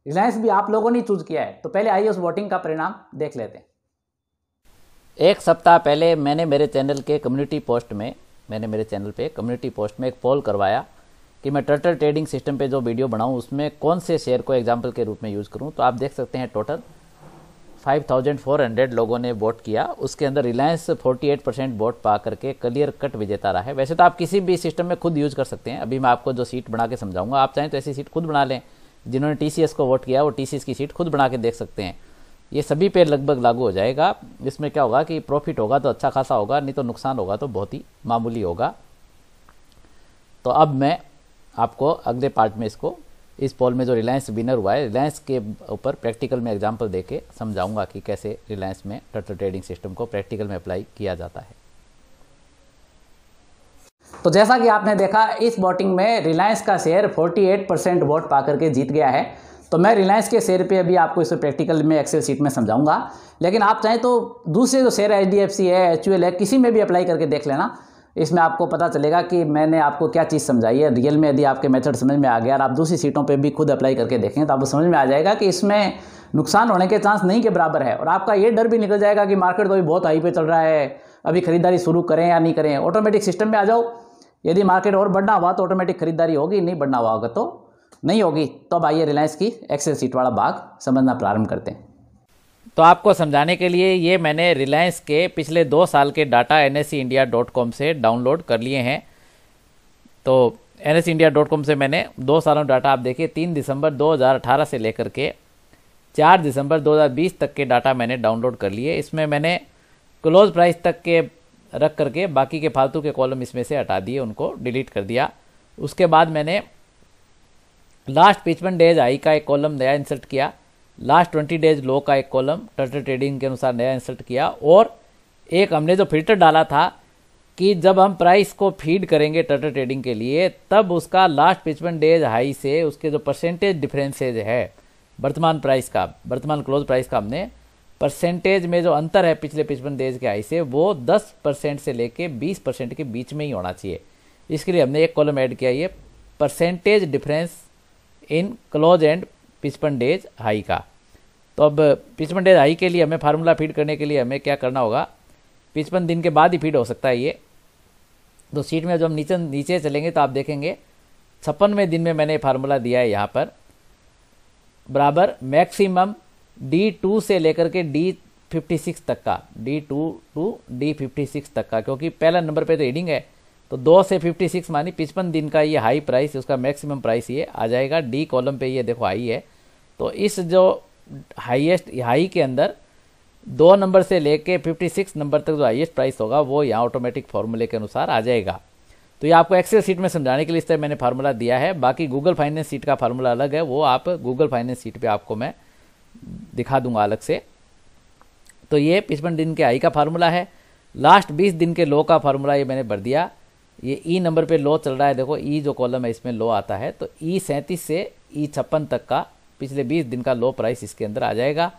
A: रिलायंस भी आप लोगों ने चूज किया है तो पहले आइए उस वोटिंग का परिणाम देख लेते हैं एक सप्ताह पहले मैंने मेरे चैनल के कम्युनिटी पोस्ट में मैंने मेरे चैनल पे कम्युनिटी पोस्ट में एक पोल करवाया कि मैं टर्टल ट्रेडिंग सिस्टम पे जो वीडियो बनाऊं उसमें कौन से शेयर को एग्जाम्पल के रूप में यूज़ करूं तो आप देख सकते हैं टोटल 5,400 लोगों ने वोट किया उसके अंदर रिलायंस 48 परसेंट वोट पा करके क्लियर कट विजेता रहा है वैसे तो आप किसी भी सिस्टम में खुद यूज़ कर सकते हैं अभी मैं आपको जो सीट बना के समझाऊंगा आप चाहें तो ऐसी सीट खुद बना लें जिन्होंने टी को वोट किया वो टी की सीट खुद बना के देख सकते हैं ये सभी पे लगभग लागू हो जाएगा इसमें क्या होगा कि प्रॉफिट होगा तो अच्छा खासा होगा नहीं तो नुकसान होगा तो बहुत ही मामूली होगा तो अब मैं आपको अगले पार्ट में इसको इस पोल में जो रिलायंस विनर हुआ है रिलायंस के ऊपर प्रैक्टिकल में एग्जांपल देके समझाऊंगा कि कैसे रिलायंस में टर्टल ट्रेडिंग सिस्टम को प्रैक्टिकल में अप्लाई किया जाता है तो जैसा कि आपने देखा इस वोटिंग में रिलायंस का शेयर 48 परसेंट वोट पा करके जीत गया है तो मैं रिलायंस के शेयर पे अभी आपको इसे प्रैक्टिकल में एक्सेल सीट में समझाऊंगा लेकिन आप चाहें तो दूसरे जो शेयर एच है एच है किसी में भी अप्लाई करके देख लेना इसमें आपको पता चलेगा कि मैंने आपको क्या चीज़ समझाई है रियल में यदि आपके मेथड समझ में आ गया और आप दूसरी सीटों पे भी खुद अप्लाई करके देखें तो आपको समझ में आ जाएगा कि इसमें नुकसान होने के चांस नहीं के बराबर है और आपका ये डर भी निकल जाएगा कि मार्केट तो अभी बहुत हाई पे चल रहा है अभी खरीदारी शुरू करें या नहीं करें ऑटोमेटिक सिस्टम में आ जाओ यदि मार्केट और बढ़ना हुआ तो ऑटोमेटिक खरीदारी होगी नहीं बढ़ना हुआ होगा तो नहीं होगी तो अब आइए रिलायंस की एक्सेल सीट वाला भाग समझना प्रारंभ करते हैं तो आपको समझाने के लिए ये मैंने रिलायंस के पिछले दो साल के डाटा एन से डाउनलोड कर लिए हैं तो एन से मैंने दो सालों डाटा आप देखिए तीन दिसंबर 2018 से लेकर के चार दिसंबर 2020 तक के डाटा मैंने डाउनलोड कर लिए इसमें मैंने क्लोज प्राइस तक के रख करके बाकी के फालतू के कॉलम इसमें से हटा दिए उनको डिलीट कर दिया उसके बाद मैंने लास्ट पिचमन डेज आई का एक कॉलम नया इंसर्ट किया लास्ट ट्वेंटी डेज लो का एक कॉलम टर्टर ट्रेडिंग के अनुसार नया इंसर्ट किया और एक हमने जो फिल्टर डाला था कि जब हम प्राइस को फीड करेंगे टर्टर ट्रेडिंग के लिए तब उसका लास्ट पिचमन डेज हाई से उसके जो परसेंटेज डिफरेंसेज है वर्तमान प्राइस का वर्तमान क्लोज प्राइस का हमने परसेंटेज में जो अंतर है पिछले पिछपन डेज के आई से वो दस परसेंट से लेके बीस परसेंट के बीच में ही होना चाहिए इसके लिए हमने एक कॉलम ऐड किया ये percentage difference in close and पिचपन डेज हाई का तो अब पिचपन डेज हाई के लिए हमें फार्मूला फीड करने के लिए हमें क्या करना होगा पिचपन दिन के बाद ही फीड हो सकता है ये तो सीट में जब हम नीचे नीचे चलेंगे तो आप देखेंगे छप्पनवें दिन में मैंने फार्मूला दिया है यहाँ पर बराबर मैक्सिमम डी टू से लेकर के डी फिफ्टी सिक्स तक का D two to D fifty six तक का क्योंकि पहला नंबर पे तो एडिंग है तो दो से फिफ्टी सिक्स मानी पिचपन दिन का ये हाई प्राइस उसका मैक्सिमम प्राइस ये आ जाएगा डी कॉलम पे ये देखो हाई है तो इस जो हाईएस्ट हाई के अंदर दो नंबर से लेके सिक्स नंबर तक जो हाईएस्ट प्राइस होगा वो यहाँ ऑटोमेटिक फार्मूले के अनुसार आ जाएगा तो ये आपको एक्सेल सीट में समझाने के लिए इस तरह मैंने फार्मूला दिया है बाकी गूगल फाइनेंस सीट का फार्मूला अलग है वो आप गूगल फाइनेंस सीट पर आपको मैं दिखा दूंगा अलग से तो ये पिचपन दिन के आई का फार्मूला है लास्ट बीस दिन के लो का फार्मूला ये मैंने भर दिया ये ई नंबर पे लो चल रहा है देखो ई जो कॉलम है इसमें लो आता है तो ई सैंतीस से ई छप्पन तक का पिछले बीस दिन का लो प्राइस इसके अंदर आ जाएगा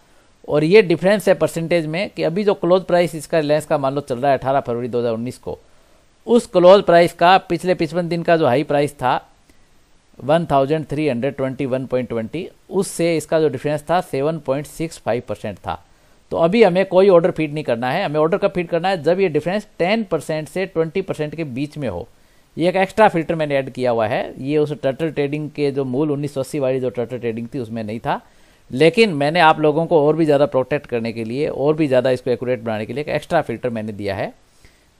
A: और ये डिफरेंस है परसेंटेज में कि अभी जो क्लोज प्राइस इसका रिलायंस का मान लो चल रहा है अठारह फरवरी दो को उस क्लोज प्राइस का पिछले पिचपन दिन का जो हाई प्राइस था 1321.20 उससे इसका जो डिफरेंस था 7.65 परसेंट था तो अभी हमें कोई ऑर्डर फीड नहीं करना है हमें ऑर्डर कब फीड करना है जब ये डिफरेंस 10 परसेंट से 20 परसेंट के बीच में हो ये एक एक्स्ट्रा फिल्टर मैंने ऐड किया हुआ है ये उस टर्टल ट्रेडिंग के जो मूल उन्नीस वाली जो टर्टल ट्रेडिंग थी उसमें नहीं था लेकिन मैंने आप लोगों को और भी ज़्यादा प्रोटेक्ट करने के लिए और भी ज़्यादा इसको एक्यूरेट बनाने के लिए एक एक्स्ट्रा फिल्टर मैंने दिया है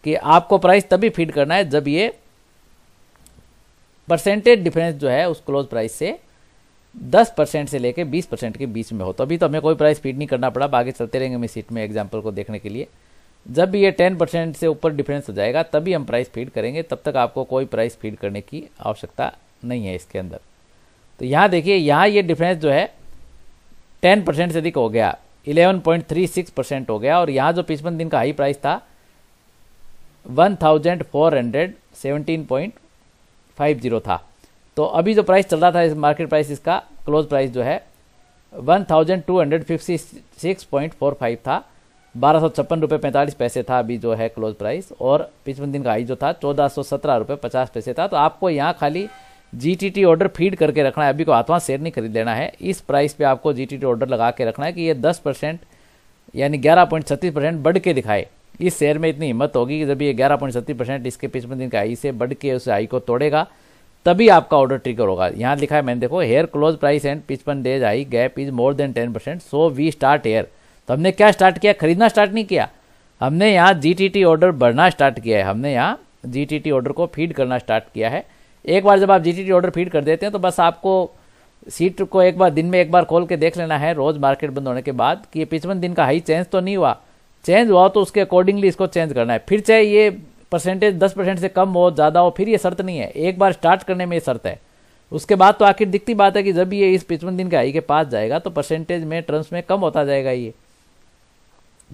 A: कि आपको प्राइस तभी फीड करना है जब ये परसेंटेज डिफरेंस जो है उस क्लोज प्राइस से 10 परसेंट से लेकर 20 परसेंट के बीच में हो तो अभी तो हमें कोई प्राइस फीड नहीं करना पड़ा बाकी चलते रहेंगे मैं सीट में एग्जाम्पल को देखने के लिए जब भी ये 10 परसेंट से ऊपर डिफरेंस हो जाएगा तभी हम प्राइस फीड करेंगे तब तक आपको कोई प्राइस फीड करने की आवश्यकता नहीं है इसके अंदर तो यहाँ देखिए यहाँ ये डिफरेंस जो है टेन परसेंट से अधिक हो गया eleven point three six percent हो गया और यहाँ जो पिछपन दिन का हाई प्राइस था one thousand four hundred seventeen point five zero था तो अभी जो प्राइस चल रहा था इस मार्केट प्राइस इसका क्लोज प्राइस जो है one thousand two hundred fifty six point four five था बारह सौ छप्पन रुपये पैंतालीस पैसे था अभी जो है क्लोज प्राइस और पिछवन दिन का हाई जो था चौदह सौ सत्रह रुपये पचास पैसे था तो आपको यहाँ खाली जी ऑर्डर फीड करके रखना है अभी को आत्मा शेयर नहीं खरीद लेना है इस प्राइस पर आपको जी ऑर्डर लगा के रखना है कि ये दस परसेंट यानी ग्यारह पॉइंट छत्तीस परसेंट बढ़ के दिखाए इस शेयर में इतनी हिम्मत होगी कि जब ये ग्यारह पॉइंट सत्तर परसेंट इसके पिछले दिन के हाई से बढ़ के उस हाई को तोड़ेगा तभी आपका ऑर्डर ट्रिगर होगा यहाँ लिखा है मैंने देखो हेयर क्लोज प्राइस एंड पिचपन days I gap is more than ten percent so we start here तो हमने क्या स्टार्ट किया खरीदना स्टार्ट नहीं किया हमने यहाँ जी ऑर्डर बढ़ना स्टार्ट किया है हमने यहाँ जी ऑर्डर को फीड करना स्टार्ट किया है एक बार जब आप जी ऑर्डर फीड कर देते हैं तो बस आपको सीट को एक बार दिन में एक बार खोल के देख लेना है रोज़ मार्केट बंद होने के बाद कि ये पिचपन दिन का हाई चेंज तो नहीं हुआ चेंज हुआ तो उसके अकॉर्डिंगली इसको चेंज करना है फिर चाहे ये परसेंटेज दस परसेंट से कम हो ज़्यादा हो फिर ये शर्त नहीं है एक बार स्टार्ट करने में ये शर्त है उसके बाद तो आखिर दिखती बात है कि जब ये इस पिचपन दिन के आई के पास जाएगा तो परसेंटेज में टर्म्स में कम होता जाएगा ये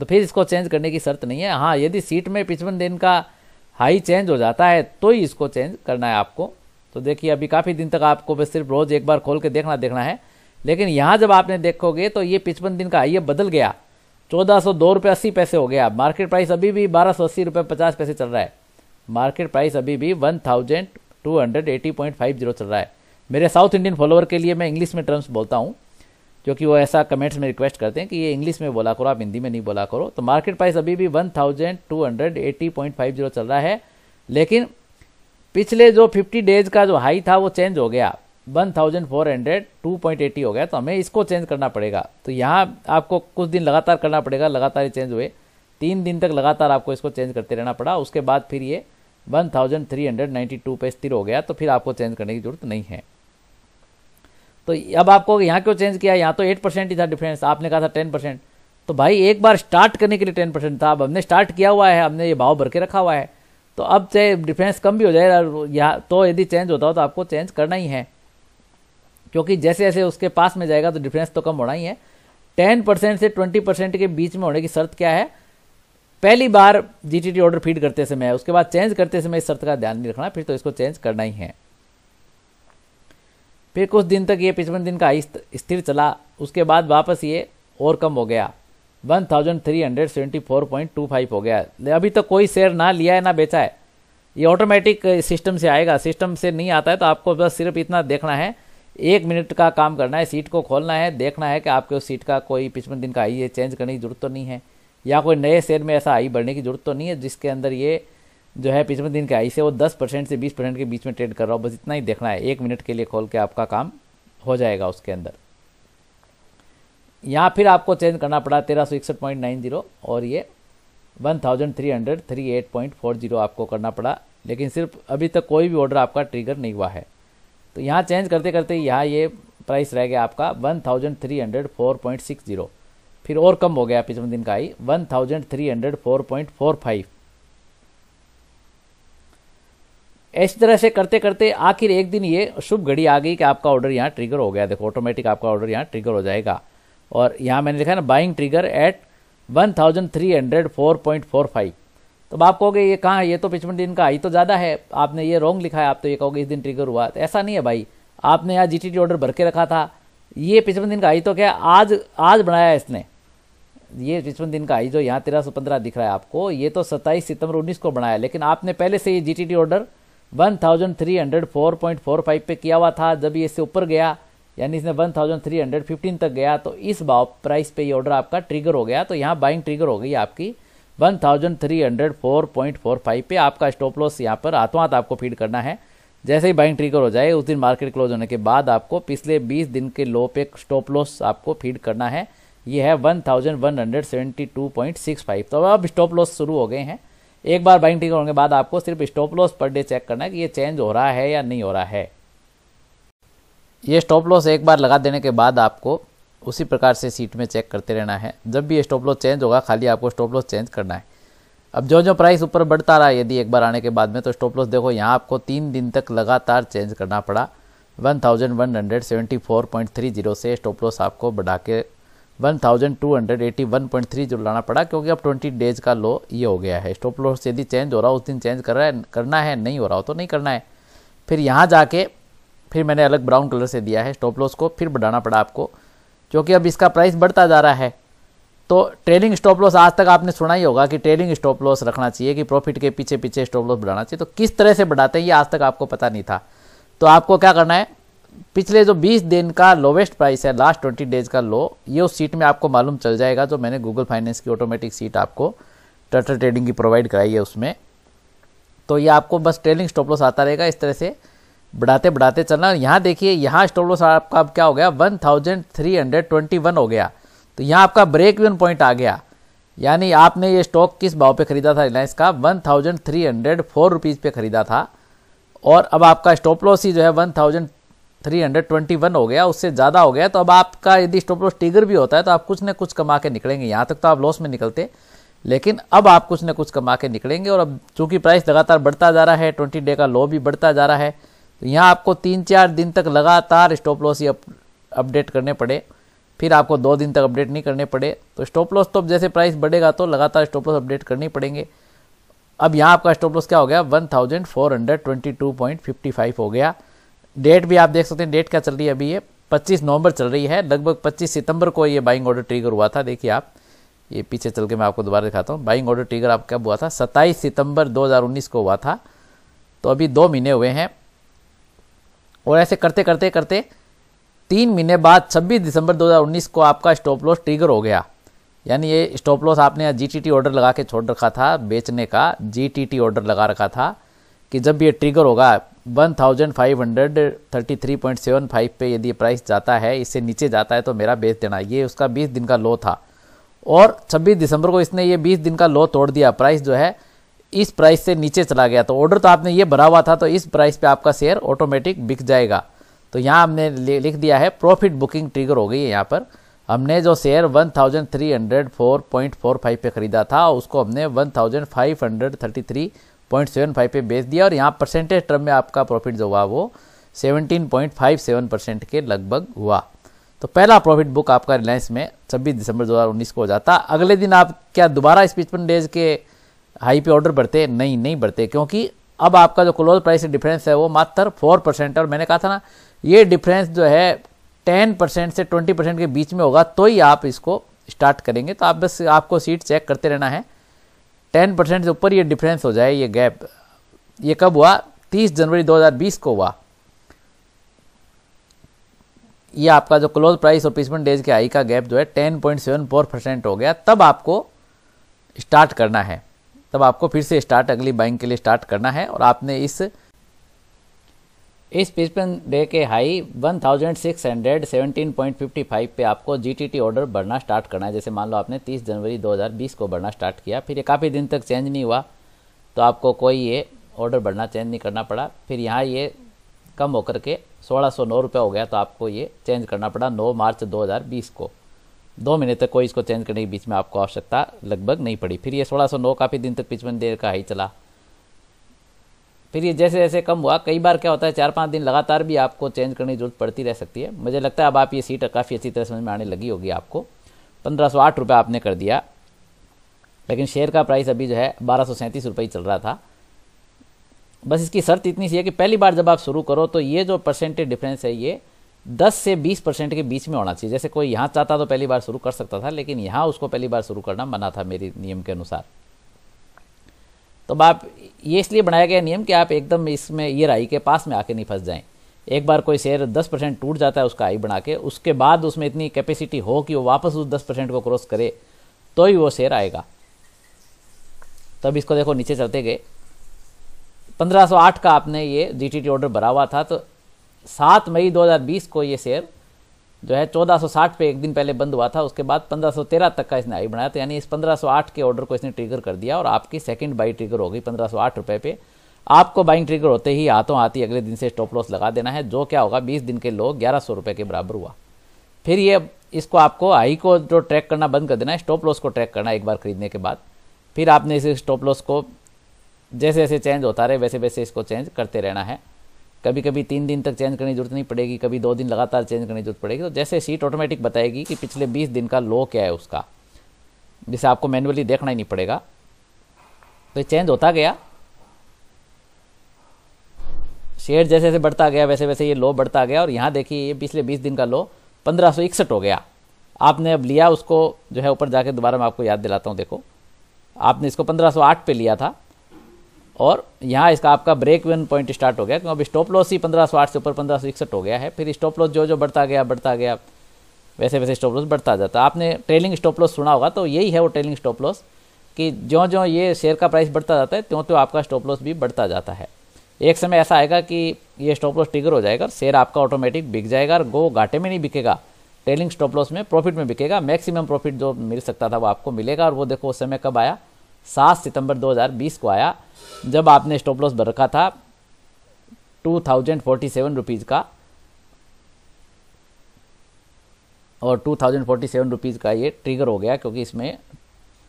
A: तो फिर इसको चेंज करने की शर्त नहीं है हाँ यदि सीट में पिचपन दिन का हाई चेंज हो जाता है तो ही इसको चेंज करना है आपको तो देखिए अभी काफ़ी दिन तक आपको बस सिर्फ रोज़ एक बार खोल के देखना देखना है लेकिन यहाँ जब आपने देखोगे तो ये पिचपन दिन का आइए बदल गया चौदह सौ दो रुपये अस्सी पैसे हो गया मार्केट प्राइस अभी भी बारह सौ अस्सी रुपये पचास पैसे चल रहा है मार्केट प्राइस अभी भी one thousand two hundred eighty point five zero चल रहा है मेरे साउथ इंडियन फॉलोअर के लिए मैं इंग्लिश में टर्म्स बोलता हूँ जो कि वो ऐसा कमेंट्स में रिक्वेस्ट करते हैं कि ये इंग्लिश में बोला करो आप हिंदी में नहीं बोला करो तो मार्केट प्राइस अभी भी one thousand two hundred eighty point five zero चल रहा है लेकिन पिछले जो फिफ्टी डेज का जो हाई था वो चेंज हो गया 1400 2.80 हो गया तो हमें इसको चेंज करना पड़ेगा तो यहाँ आपको कुछ दिन लगातार करना पड़ेगा लगातार ये चेंज हुए तीन दिन तक लगातार आपको इसको चेंज करते रहना पड़ा उसके बाद फिर ये 1392 पे स्थिर हो गया तो फिर आपको चेंज करने की ज़रूरत नहीं है तो अब आपको यहाँ क्यों चेंज किया यहाँ तो एट परसेंट ही था डिफरेंस आपने कहा था टेन परसेंट तो भाई एक बार स्टार्ट करने के लिए टेन परसेंट था अब हमने स्टार्ट किया हुआ है हमने ये भाव भर के रखा हुआ है तो अब चाहे डिफरेंस कम भी हो जाए यहाँ तो यदि चेंज होता हो तो आपको चेंज करना ही है क्योंकि जैसे जैसे उसके पास में जाएगा तो डिफरेंस तो कम होना ही है टेन परसेंट से ट्वेंटी परसेंट के बीच में होने की शर्त क्या है पहली बार जीटीटी ऑर्डर फीड करते समय उसके बाद चेंज करते समय इस शर्त का ध्यान नहीं रखना फिर तो इसको चेंज करना ही है फिर कुछ दिन तक ये पिचपन दिन का स्थिर चला उसके बाद वापस ये और कम हो गया 1374.25 हो गया अभी तो कोई शेयर ना लिया है ना बेचा है ये ऑटोमेटिक सिस्टम से आएगा सिस्टम से नहीं आता है तो आपको बस सिर्फ इतना देखना है एक मिनट का काम करना है सीट को खोलना है देखना है कि आपके उस सीट का कोई पिचपन दिन का आई है चेंज करने की ज़रूरत तो नहीं है या कोई नए शेयर में ऐसा आई बढ़ने की ज़रूरत तो नहीं है जिसके अंदर ये जो है पिछले दिन के आई से वो दस परसेंट से बीस परसेंट के बीच में ट्रेड कर रहा हो बस इतना ही देखना है एक मिनट के लिए खोल के आपका काम हो जाएगा उसके अंदर या फिर आपको चेंज करना पड़ा तेरह सौ इकसठ पॉइंट नाइन जीरो और ये one thousand three hundred three eight point four zero आपको करना पड़ा लेकिन सिर्फ अभी तक कोई भी ऑर्डर आपका ट्रिगर नहीं हुआ है तो यहाँ चेंज करते करते यहाँ ये प्राइस रह गया आपका one thousand three hundred four point six zero फिर और कम हो गया पिछले दिन का आई one thousand three hundred four point four five इस तरह से करते करते आखिर एक दिन ये शुभ घड़ी आ गई कि आपका ऑर्डर यहाँ ट्रिगर हो गया देखो ऑटोमेटिक आपका ऑर्डर यहाँ ट्रिगर हो जाएगा और यहाँ मैंने लिखा ना buying trigger at one thousand three hundred four point four five तो आप कहोगे ये कहाँ ये तो पिचपन दिन का आई तो ज़्यादा है आपने ये रॉन्ग लिखा है आप तो ये कहोगे इस दिन ट्रिगर हुआ तो ऐसा नहीं है भाई आपने यहाँ जी ऑर्डर भर के रखा था ये पिछपन दिन का आई तो क्या आज आज बनाया है इसने ये पिचपन दिन का आई जो यहाँ तेरह सौ पंद्रह दिख रहा है आपको ये तो सत्ताईस सितंबर उन्नीस को बनाया लेकिन आपने पहले से ये जी order one thousand three hundred four point four five पे किया हुआ था जब ये इससे ऊपर गया यानी इसने one thousand three hundred fifteen तक गया तो इस भाव प्राइस पे ये ऑर्डर आपका ट्रिगर हो गया तो यहाँ बाइंग ट्रिगर हो गई आपकी 1304.45 पे आपका स्टॉप लॉस यहाँ पर हाथों हाथ आपको फीड करना है जैसे ही बाइंग ट्रिगर हो जाए उस दिन मार्केट क्लोज होने के बाद आपको पिछले 20 दिन के लो पे स्टॉप लॉस आपको फीड करना है ये है 1172.65 तो अब स्टॉप लॉस शुरू हो गए हैं एक बार बाइंग ट्रिगर होने के बाद आपको सिर्फ स्टॉप लॉस पर डे चेक करना है कि ये चेंज हो रहा है या नहीं हो रहा है ये स्टॉप लॉस एक बार लगा देने के बाद आपको उसी प्रकार से सीट में चेक करते रहना है जब भी स्टॉप लॉस चेंज होगा खाली आपको स्टॉप लॉस चेंज करना है अब जो जो प्राइस ऊपर बढ़ता रहा यदि एक बार आने के बाद में तो स्टॉप लॉस देखो यहाँ आपको तीन दिन तक लगातार चेंज करना पड़ा 1174.30 से स्टॉप लॉस आपको बढ़ा के 1281.30 जो लाना पड़ा क्योंकि अब 20 डेज का लो ये हो गया है स्टॉप लॉस यदि चेंज हो रहा हो उस दिन चेंज कर रहा है करना है नहीं हो रहा हो तो नहीं करना है फिर यहाँ जाके फिर मैंने अलग ब्राउन कलर से दिया है स्टॉप लॉस को फिर बढ़ाना पड़ा आपको क्योंकि अब इसका प्राइस बढ़ता जा रहा है तो ट्रेलिंग स्टॉप लॉस आज तक आपने सुना ही होगा कि ट्रेलिंग स्टॉप लॉस रखना चाहिए कि प्रॉफिट के पीछे पीछे स्टॉप लॉस बढ़ाना चाहिए तो किस तरह से बढ़ाते हैं ये आज तक आपको पता नहीं था तो आपको क्या करना है पिछले जो 20 दिन का लोवेस्ट प्राइस है लास्ट 20 डेज का लो ये उस सीट में आपको मालूम चल जाएगा जो मैंने गूगल फाइनेंस की ऑटोमेटिक सीट आपको टर्टर ट्रेडिंग की प्रोवाइड कराई है उसमें तो ये आपको बस ट्रेलिंग स्टॉप लॉस आता रहेगा इस तरह से बढ़ाते बढ़ाते चलना यहाँ देखिए यहाँ स्टॉप लॉस आपका अब क्या हो गया 1321 हो गया तो यहाँ आपका ब्रेक इवन पॉइंट आ गया यानी आपने ये स्टॉक किस भाव पे खरीदा था रिलायंस का one thousand three hundred four rupees पे खरीदा था और अब आपका स्टॉप लॉस ही जो है one thousand three hundred twenty one हो गया उससे ज़्यादा हो गया तो अब आपका यदि स्टॉप लॉस टिगर भी होता है तो आप कुछ ना कुछ कमा के निकलेंगे यहाँ तक तो आप लॉस में निकलते लेकिन अब आप कुछ ना कुछ कमा के निकलेंगे और अब चूंकि प्राइस लगातार बढ़ता जा रहा है ट्वेंटी डे का लो भी बढ़ता जा रहा है तो यहाँ आपको तीन चार दिन तक लगातार स्टॉप लॉस ही अपडेट करने पड़े फिर आपको दो दिन तक अपडेट नहीं करने पड़े तो स्टॉप लॉस तो जैसे प्राइस बढ़ेगा तो लगातार स्टॉप लॉस अपडेट करनी पड़ेंगे अब यहाँ आपका स्टॉप लॉस क्या हो गया फाइव हो गया डेट भी आप देख सकते हैं डेट क्या चल रही है अभी ये 25 नवंबर चल रही है लगभग 25 सितंबर को ये बाइंग ऑर्डर ट्रिगर हुआ था देखिए आप ये पीछे चल के मैं आपको दोबारा दिखाता हूँ बाइंग ऑर्डर ट्रिगर कब हुआ था 27 सितंबर 2019 को हुआ था तो अभी दो महीने हुए हैं और ऐसे करते करते करते तीन महीने बाद 26 दिसंबर 2019 को आपका स्टॉप लॉस ट्रिगर हो गया यानी ये स्टॉप लॉस आपने जीटीटी ऑर्डर लगा के छोड़ रखा था बेचने का जीटीटी ऑर्डर लगा रखा था कि जब ये ट्रिगर होगा 1533.75 पे यदि प्राइस जाता है इससे नीचे जाता है तो मेरा बेच देना ये उसका 20 दिन का लो था और 26 दिसंबर को इसने ये 20 दिन का लो तोड़ दिया प्राइस जो है इस प्राइस से नीचे चला गया तो ऑर्डर तो आपने ये भरा हुआ था तो इस प्राइस पे आपका शेयर ऑटोमेटिक बिक जाएगा तो यहाँ हमने लिख दिया है प्रॉफिट बुकिंग ट्रिगर हो गई है यहाँ पर हमने जो शेयर 1304.45 पे खरीदा था उसको हमने 1533.75 पे बेच दिया और यहाँ परसेंटेज टर्म में आपका प्रॉफिट जो हुआ वो 17.57 परसेंट के लगभग हुआ तो पहला प्रॉफिट बुक आपका रिलायंस में 26 दिसंबर 2019 को हो जाता अगले दिन आप क्या दोबारा स्पीच डेज के हाई पे ऑर्डर बढ़ते नहीं नहीं बढ़ते क्योंकि अब आपका जो क्लोज प्राइस डिफरेंस है वो मात्र फोर परसेंट और मैंने कहा था ना ये डिफरेंस जो है टेन परसेंट से ट्वेंटी परसेंट के बीच में होगा तो ही आप इसको स्टार्ट करेंगे तो आप बस आपको सीट चेक करते रहना है टेन परसेंट से ऊपर ये डिफरेंस हो जाए ये गैप ये कब हुआ तीस जनवरी दो हजार बीस को हुआ ये आपका जो क्लोज प्राइस और प्लेसमेंट डेज के आई का गैप जो है ten point seven four percent हो गया तब आपको स्टार्ट करना है तब आपको फिर से स्टार्ट अगली बाइंग के लिए स्टार्ट करना है और आपने इस इस पिछपन डे के हाई 1617.55 पे आपको जीटीटी ऑर्डर बढ़ना स्टार्ट करना है जैसे मान लो आपने 30 जनवरी 2020 को बढ़ना स्टार्ट किया फिर ये काफ़ी दिन तक चेंज नहीं हुआ तो आपको कोई ये ऑर्डर बढ़ना चेंज नहीं करना पड़ा फिर यहाँ ये कम होकर के सोलह सौ नौ रुपये हो गया तो आपको ये चेंज करना पड़ा नौ मार्च दो को दो महीने तक कोई इसको चेंज करने के बीच में आपको आवश्यकता लगभग नहीं पड़ी फिर ये सोलह सौ नौ काफ़ी दिन तक पिचपन देर का हाई चला फिर ये जैसे जैसे कम हुआ कई बार क्या होता है चार पाँच दिन लगातार भी आपको चेंज करने की जरूरत पड़ती रह सकती है मुझे लगता है अब आप ये सीट काफ़ी अच्छी तरह समझ में आने लगी होगी आपको पंद्रह सौ आठ रुपये आपने कर दिया लेकिन शेयर का प्राइस अभी जो है बारह सौ सैंतीस रुपये चल रहा था बस इसकी शर्त इतनी सी है कि पहली बार जब आप शुरू करो तो ये जो परसेंटेज डिफरेंस है ये दस से बीस परसेंट के बीच में होना चाहिए जैसे कोई यहाँ चाहता तो पहली बार शुरू कर सकता था लेकिन यहाँ उसको पहली बार शुरू करना मना था मेरे नियम के अनुसार तो आप ये इसलिए बनाया गया नियम कि आप एकदम इसमें ये राई के पास में आके नहीं फंस जाएं एक बार कोई शेयर दस परसेंट टूट जाता है उसका आई बना के उसके बाद उसमें इतनी कैपेसिटी हो कि वो वापस उस दस परसेंट को क्रॉस करे तो ही वो शेयर आएगा तब इसको देखो नीचे चलते गए 1508 का आपने ये जी ऑर्डर भरा हुआ था तो सात मई 2020 को ये शेयर जो है 1460 पे एक दिन पहले बंद हुआ था उसके बाद 1513 तक का इसने आई बनाया था यानी इस 1508 के ऑर्डर को इसने ट्रिगर कर दिया और आपकी सेकंड बाई ट्रिगर हो गई पंद्रह रुपए पे आपको बाइंग ट्रिगर होते ही हाथों आती अगले दिन से स्टॉप लॉस लगा देना है जो क्या होगा बीस दिन के लोग ग्यारह रुपए के बराबर हुआ फिर ये इसको आपको आई को जो ट्रैक करना बंद कर देना है स्टॉप लॉस को ट्रैक करना एक बार खरीदने के बाद फिर आपने इसे स्टॉप लॉस को जैसे जैसे चेंज होता रहे वैसे वैसे इसको चेंज करते रहना है कभी कभी तीन दिन तक चेंज करने की जरूरत नहीं पड़ेगी कभी दो दिन लगातार चेंज करने की जरूरत पड़ेगी तो जैसे सीट ऑटोमेटिक बताएगी कि पिछले बीस दिन का लो क्या है उसका जिसे आपको मैनुअली देखना ही नहीं पड़ेगा तो चेंज होता गया शेयर जैसे जैसे बढ़ता गया वैसे वैसे ये लो बढ़ता गया और यहाँ देखिए ये पिछले बीस दिन का लो पंद्रह सौ इकसठ हो गया आपने अब लिया उसको जो है ऊपर जाके दोबारा मैं आपको याद दिलाता हूँ देखो आपने इसको पंद्रह सौ आठ पे लिया था और यहाँ इसका आपका ब्रेक वन पॉइंट स्टार्ट हो गया क्योंकि अब स्टॉप लॉस ही पंद्रह सौ आठ से ऊपर पंद्रह सौ इकसठ हो गया है फिर स्टॉप लॉस जो जो बढ़ता गया बढ़ता गया वैसे वैसे स्टॉप लॉस बढ़ता जाता है आपने ट्रेलिंग स्टॉप लॉस सुना होगा तो यही है वो ट्रेलिंग स्टॉप लॉस कि जो जो ये शेयर का प्राइस बढ़ता जाता है त्यों त्यों आपका स्टॉप लॉस भी बढ़ता जाता है एक समय ऐसा आएगा कि ये स्टॉप लॉस ट्रिगर हो जाएगा शेयर आपका ऑटोमेटिक बिक जाएगा और गो घाटे में नहीं बिकेगा ट्रेलिंग स्टॉप लॉस में प्रॉफिट में बिकेगा मैक्सिमम प्रॉफिट जो मिल सकता था वो आपको मिलेगा और वो देखो उस समय कब आया सात सितंबर 2020 को आया जब आपने स्टॉप लॉस बर रखा था two thousand forty seven rupees का और two thousand forty seven rupees का ये ट्रिगर हो गया क्योंकि इसमें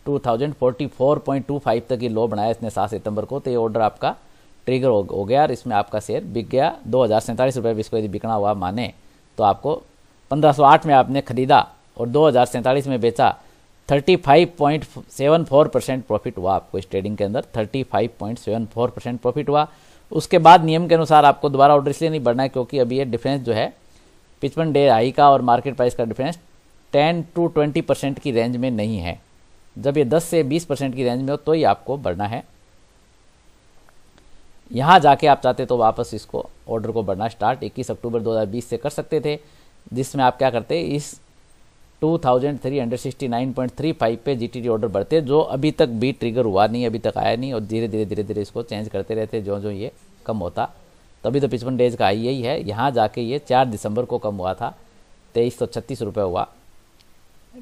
A: two thousand forty four point two five तक ये लो बनाया इसने सात सितंबर को तो ये ऑर्डर आपका ट्रिगर हो, हो गया और इसमें आपका शेयर बिक गया दो हज़ार सैंतालीस रुपये इसको यदि बिकना हुआ माने तो आपको पंद्रह सौ आठ में आपने ख़रीदा और दो हज़ार में बेचा 35.74 परसेंट प्रॉफिट हुआ आपको इस ट्रेडिंग के अंदर 35.74 परसेंट प्रॉफिट हुआ उसके बाद नियम के अनुसार आपको दोबारा ऑर्डर इसलिए नहीं बढ़ना है क्योंकि अभी ये डिफरेंस जो है पिचपन डे हाई का और मार्केट प्राइस का डिफरेंस 10 टू 20 परसेंट की रेंज में नहीं है जब ये 10 से 20 परसेंट की रेंज में हो तो ही आपको बढ़ना है यहाँ जाके आप चाहते तो वापस इसको ऑर्डर को बढ़ना स्टार्ट इक्कीस अक्टूबर बीस से कर सकते थे जिसमें आप क्या करते इस 2369.35 पे जीटीडी ऑर्डर बढ़ते जो अभी तक भी ट्रिगर हुआ नहीं अभी तक आया नहीं और धीरे धीरे धीरे धीरे इसको चेंज करते रहते जो जो ये कम होता तो अभी तो पिचपन डेज का आई यही है यहाँ जाके ये चार दिसंबर को कम हुआ था तेईस सौ छत्तीस रुपये हुआ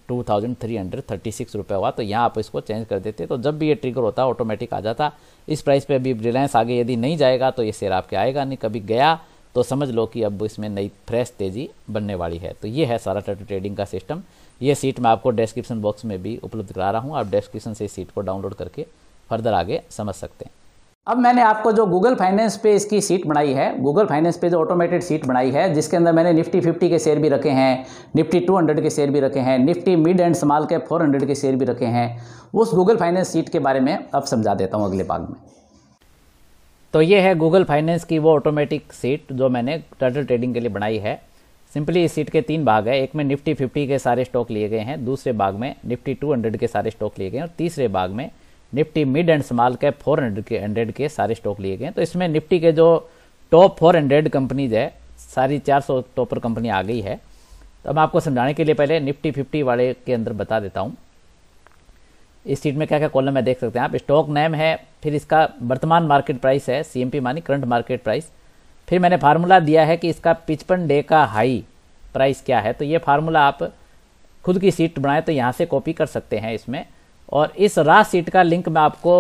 A: two thousand three hundred thirty six रुपये हुआ तो यहाँ आप इसको चेंज कर देते तो जब भी ये ट्रिगर होता ऑटोमेटिक आ जाता इस प्राइस पे अभी रिलायंस आगे यदि नहीं जाएगा तो ये शेयर आपके आएगा नहीं कभी गया तो समझ लो कि अब इसमें नई फ्रेश तेज़ी बनने वाली है तो ये है सारा टाटा ट्रेडिंग का सिस्टम ये सीट मैं आपको डिस्क्रिप्शन बॉक्स में भी उपलब्ध करा रहा हूँ आप डिस्क्रिप्शन से इस सीट को डाउनलोड करके फर्दर आगे समझ सकते हैं अब मैंने आपको जो गूगल फाइनेंस पे इसकी सीट बनाई है गूगल फाइनेंस पे जो ऑटोमेटेड सीट बनाई है जिसके अंदर मैंने निफ्टी 50 के शेयर भी रखे हैं निफ्टी 200 के शेयर भी रखे हैं निफ्टी मिड एंड स्मॉल के 400 के शेयर भी रखे हैं उस गूगल फाइनेंस सीट के बारे में अब समझा देता हूँ अगले भाग में तो ये है गूगल फाइनेंस की वो ऑटोमेटिक सीट जो मैंने टर्टल ट्रेडिंग के लिए बनाई है सिंपली इस सीट के तीन भाग है एक में निफ्टी फिफ्टी के सारे स्टॉक लिए गए हैं दूसरे भाग में निफ्टी टू हंड्रेड के सारे स्टॉक लिए गए हैं और तीसरे भाग में Nifty mid and small cap four hundred के हंड्रेड के सारे स्टॉक लिए गए हैं तो इसमें निफ्टी के जो टॉप फोर हंड्रेड कंपनीज है सारी चार सौ टॉपर कंपनी आ गई है तो मैं आपको समझाने के लिए पहले निफ्टी फिफ्टी वाले के अंदर बता देता हूँ इस सीट में क्या क्या कॉलम है देख सकते हैं आप स्टॉक नेम है फिर इसका वर्तमान मार्केट प्राइस है सी मानी करंट मार्केट प्राइस फिर मैंने फार्मूला दिया है कि इसका पिचपन डे का हाई प्राइस क्या है तो ये फार्मूला आप खुद की सीट बनाएं तो यहाँ से कॉपी कर सकते हैं इसमें और इस रात सीट का लिंक मैं आपको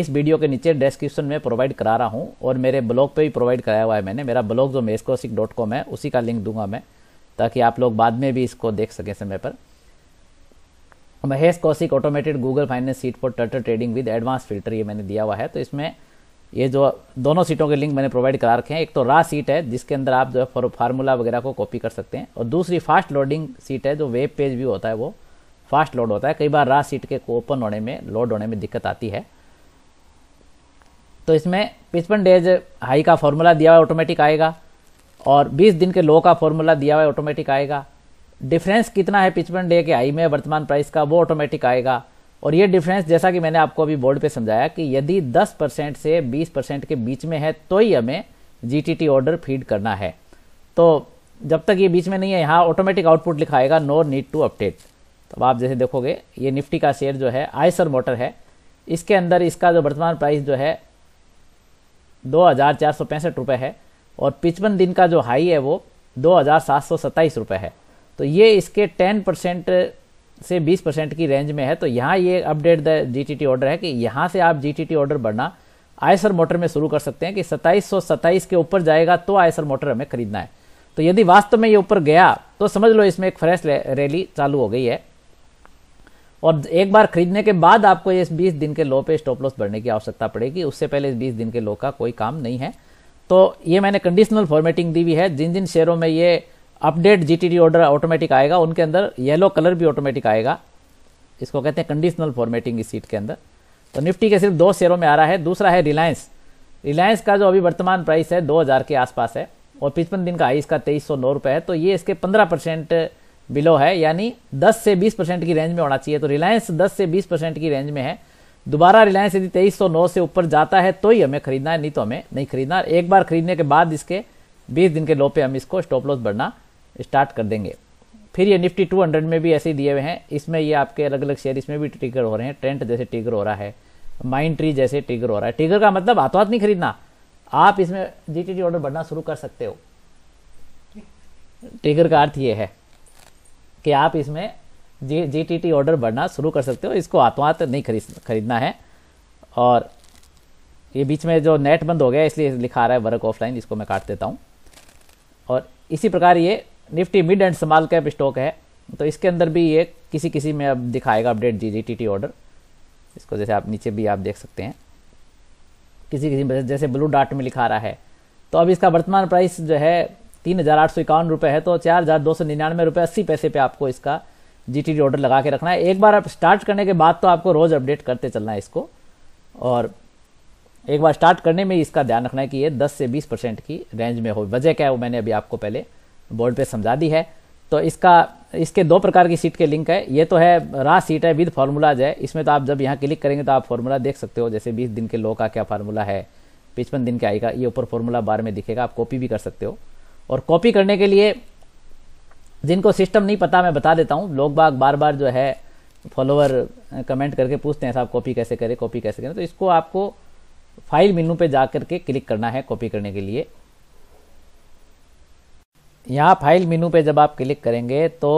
A: इस वीडियो के नीचे डिस्क्रिप्शन में प्रोवाइड करा रहा हूँ और मेरे ब्लॉग पे भी प्रोवाइड कराया हुआ है मैंने मेरा ब्लॉग जो मेस्कोसिक डॉट कॉम है उसी का लिंक दूंगा मैं ताकि आप लोग बाद में भी इसको देख सकें समय पर Mahesh Kaushik automated Google finance sheet for turtle trading with advance filter ये मैंने दिया हुआ है तो इसमें ये जो दोनों सीटों के लिंक मैंने प्रोवाइड करा रखे हैं एक तो रा सीट है जिसके अंदर आप जो है फार्मूला वगैरह को कॉपी कर सकते हैं और दूसरी फास्ट लोडिंग सीट है जो वेब पेज व्यू होता है वो फास्ट लोड होता है कई बार रा सीट के ओपन होने में लोड होने में दिक्कत आती है तो इसमें पिचपन डेज हाई का फॉर्मूला दिया हुआ ऑटोमेटिक आएगा और 20 दिन के लो का फॉर्मूला दिया हुआ ऑटोमेटिक आएगा डिफरेंस कितना है पिचपन डे के आई में वर्तमान प्राइस का वो ऑटोमेटिक आएगा और ये डिफरेंस जैसा कि मैंने आपको अभी बोर्ड पे समझाया कि यदि 10 परसेंट से 20 परसेंट के बीच में है तो ही हमें जीटीटी ऑर्डर फीड करना है तो जब तक ये बीच में नहीं है यहाँ ऑटोमेटिक आउटपुट लिखाएगा नो नीड टू अपडेट तब आप जैसे देखोगे ये निफ्टी का शेयर जो है आयसर मोटर है इसके अंदर इसका जो वर्तमान प्राइस जो है दो हज़ार चार सौ पैंसठ रुपये है और पिचपन दिन का जो हाई है वो दो हज़ार सात सौ सत्ताईस रुपये है तो ये इसके टेन परसेंट से बीस परसेंट की रेंज में है तो यहाँ ये अपडेट द जीटीटी ऑर्डर है कि यहाँ से आप जीटीटी ऑर्डर बढ़ना आयसर मोटर में शुरू कर सकते हैं कि सत्ताईस सौ सत्ताईस के ऊपर जाएगा तो आयसर मोटर हमें खरीदना है तो यदि वास्तव में ये ऊपर गया तो समझ लो इसमें एक फ्रेश रैली चालू हो गई है और एक बार खरीदने के बाद आपको इस 20 दिन के लो पे स्टॉप लॉस बढ़ने की आवश्यकता पड़ेगी उससे पहले इस 20 दिन के लो का कोई काम नहीं है तो ये मैंने कंडीशनल फॉर्मेटिंग दी हुई है जिन जिन शेयरों में ये अपडेट जीटीडी ऑर्डर ऑटोमेटिक आएगा उनके अंदर येलो कलर भी ऑटोमेटिक आएगा इसको कहते हैं कंडीशनल फॉर्मेटिंग इस सीट के अंदर तो निफ्टी के सिर्फ दो शेयरों में आ रहा है दूसरा है रिलायंस रिलायंस का जो अभी वर्तमान प्राइस है 2000 के आसपास है और पिचपन दिन का हाई इसका तेईस सौ नौ रुपये है तो ये इसके पंद्रह परसेंट बिलो है यानी दस से बीस परसेंट की रेंज में होना चाहिए तो रिलायंस दस से बीस परसेंट की रेंज में है दोबारा रिलायंस यदि तेईस सौ नौ से ऊपर जाता है तो ही हमें खरीदना है नहीं तो हमें नहीं खरीदना एक बार खरीदने के बाद इसके बीस दिन के लो पे हम इसको स्टॉप लॉस बढ़ना स्टार्ट कर देंगे फिर ये निफ्टी 200 में भी ऐसे ही दिए हुए हैं इसमें ये आपके अलग अलग शेयर इसमें भी टिगर हो रहे हैं ट्रेंट जैसे टिगर हो रहा है माइंड ट्री जैसे टिगर हो रहा है टिगर का मतलब हाथों हाथ नहीं खरीदना आप इसमें जी ऑर्डर बढ़ना शुरू कर सकते हो टिगर का अर्थ ये है कि आप इसमें G G T T order बढ़ना शुरू कर सकते हो इसको हाथों हाथ नहीं खरीद खरीदना है और ये बीच में जो नेट बंद हो गया इसलिए लिखा रहा है वर्क ऑफलाइन इसको मैं काट देता हूँ और इसी प्रकार ये Nifty mid and small cap stock है तो इसके अंदर भी ये किसी किसी में अब दिखाएगा update G G T T order इसको जैसे आप नीचे भी आप देख सकते हैं किसी किसी में जैसे ब्लू डार्ट में लिखा रहा है तो अब इसका वर्तमान प्राइस जो है तीन हज़ार आठ सौ इक्यावन रुपये है तो चार हज़ार दो सौ निन्यानवे रुपये अस्सी पैसे पे आपको इसका जी टी टी ऑर्डर लगा के रखना है एक बार आप स्टार्ट करने के बाद तो आपको रोज़ अपडेट करते चलना है इसको और एक बार स्टार्ट करने में इसका ध्यान रखना है कि ये दस से बीस परसेंट की रेंज में हो वजह क्या है वो मैंने अभी आपको पहले बोर्ड पे समझा दी है तो इसका इसके दो प्रकार की सीट के लिंक है ये तो है रा सीट है विद फार्मूलाज है इसमें तो आप जब यहाँ क्लिक करेंगे तो आप फार्मूला देख सकते हो जैसे बीस दिन के लो का क्या फार्मूला है पिचपन दिन के आई का ये ऊपर फार्मूला बार में दिखेगा आप कॉपी भी कर सकते हो और कॉपी करने के लिए जिनको सिस्टम नहीं पता मैं बता देता हूँ लोग बाग बार बार जो है फॉलोअर कमेंट करके पूछते हैं साहब कॉपी कैसे करें कॉपी कैसे करें तो इसको आपको फाइल मेनू पे जा करके क्लिक करना है कॉपी करने के लिए यहाँ फाइल मीनू पे जब आप क्लिक करेंगे तो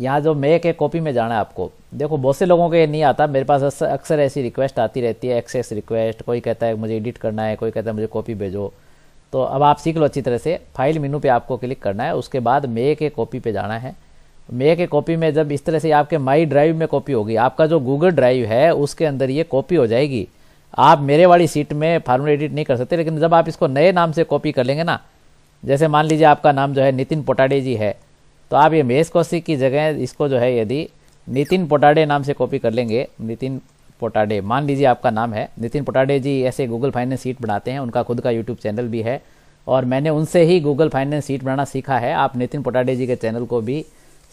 A: यहाँ जो मेक है कॉपी में जाना है आपको देखो बहुत से लोगों के ये नहीं आता मेरे पास अक्सर ऐसी रिक्वेस्ट आती रहती है एक्सेस रिक्वेस्ट कोई कहता है मुझे एडिट करना है कोई कहता है मुझे कॉपी भेजो तो अब आप सीख लो अच्छी तरह से फाइल मीनू पे आपको क्लिक करना है उसके बाद मे के कॉपी पे जाना है मे के कॉपी में जब इस तरह से आपके माई ड्राइव में कॉपी होगी आपका जो गूगल ड्राइव है उसके अंदर ये कॉपी हो जाएगी आप मेरे वाली सीट में फार्मूला एडिट नहीं कर सकते लेकिन जब आप इसको नए नाम से कॉपी कर लेंगे ना जैसे मान लीजिए आपका नाम जो है नितिन पोटाडे जी है तो आप ये महेश कौशिक की जगह इसको जो है यदि नितिन पोटाडे नाम से कॉपी कर लेंगे नितिन पोटाडे मान लीजिए आपका नाम है नितिन पोटाडे जी ऐसे गूगल फाइनेंस सीट बनाते हैं उनका खुद का यूट्यूब चैनल भी है और मैंने उनसे ही गूगल फाइनेंस सीट बनाना सीखा है आप नितिन पोटाडे जी के चैनल को भी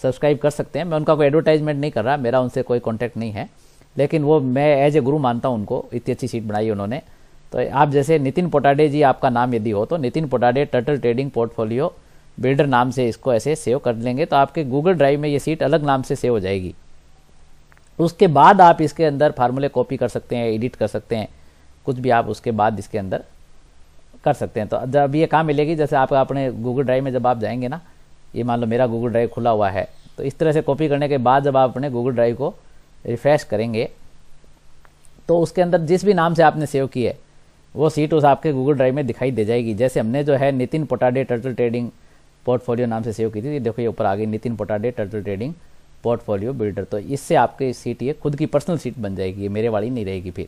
A: सब्सक्राइब कर सकते हैं मैं उनका कोई एडवर्टाइजमेंट नहीं कर रहा मेरा उनसे कोई कॉन्टैक्ट नहीं है लेकिन वो मैं एज ए गुरु मानता हूँ उनको इतनी अच्छी सीट बनाई उन्होंने तो आप जैसे नितिन पोटाडे जी आपका नाम यदि हो तो Nitin Potade turtle trading portfolio builder नाम से इसको ऐसे सेव कर लेंगे तो आपके गूगल ड्राइव में ये सीट अलग नाम से सेव हो जाएगी उसके बाद आप इसके अंदर फार्मूले कॉपी कर सकते हैं एडिट कर सकते हैं कुछ भी आप उसके बाद इसके अंदर कर सकते हैं तो जब ये काम मिलेगी जैसे आप अपने गूगल ड्राइव में जब आप जाएंगे ना ये मान लो मेरा गूगल ड्राइव खुला हुआ है तो इस तरह से कॉपी करने के बाद जब आप अपने गूगल ड्राइव को रिफ्रेश करेंगे तो उसके अंदर जिस भी नाम से आपने सेव किया है वो सीट उस आपके गूगल ड्राइव में दिखाई दे जाएगी जैसे हमने जो है Nitin Potade turtle trading portfolio नाम से सेव की थी देखो ये ऊपर आ गई Nitin Potade turtle trading portfolio builder तो इससे आपकी सीट ये खुद की पर्सनल सीट बन जाएगी ये मेरे वाली नहीं रहेगी फिर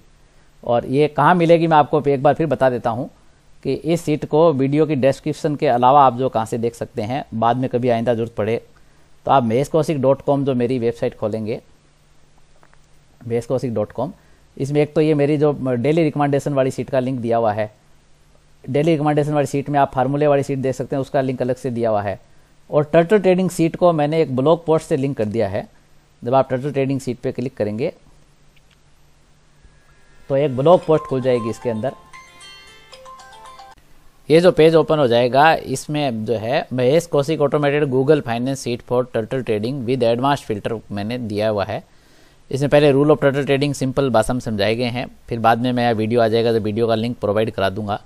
A: और ये कहाँ मिलेगी मैं आपको एक बार फिर बता देता हूँ कि इस सीट को वीडियो की डिस्क्रिप्शन के अलावा आप जो कहाँ से देख सकते हैं बाद में कभी आइंदा जरूरत पड़े तो आप मेस कौशिक डॉट कॉम जो मेरी वेबसाइट खोलेंगे मेस कौशिक डॉट कॉम इसमें एक तो ये मेरी जो डेली रिकमेंडेशन वाली सीट का लिंक दिया हुआ है डेली रिकमेंडेशन वाली सीट में आप फार्मूले वाली सीट देख सकते हैं उसका लिंक अलग से दिया हुआ है और टर्टल ट्रेडिंग सीट को मैंने एक ब्लॉग पोस्ट से लिंक कर दिया है जब आप टर्टल ट्रेडिंग सीट पर क्लिक करेंगे तो एक ब्लॉग पोस्ट खुल जाएगी इसके अंदर ये जो पेज ओपन हो जाएगा इसमें जो है Mahesh Kaushik automated Google finance sheet for turtle trading with advance filter मैंने दिया हुआ है इसमें पहले rule of total trading simple भाषा में समझाए गए हैं फिर बाद में मेरा वीडियो आ जाएगा तो वीडियो का लिंक प्रोवाइड करा दूंगा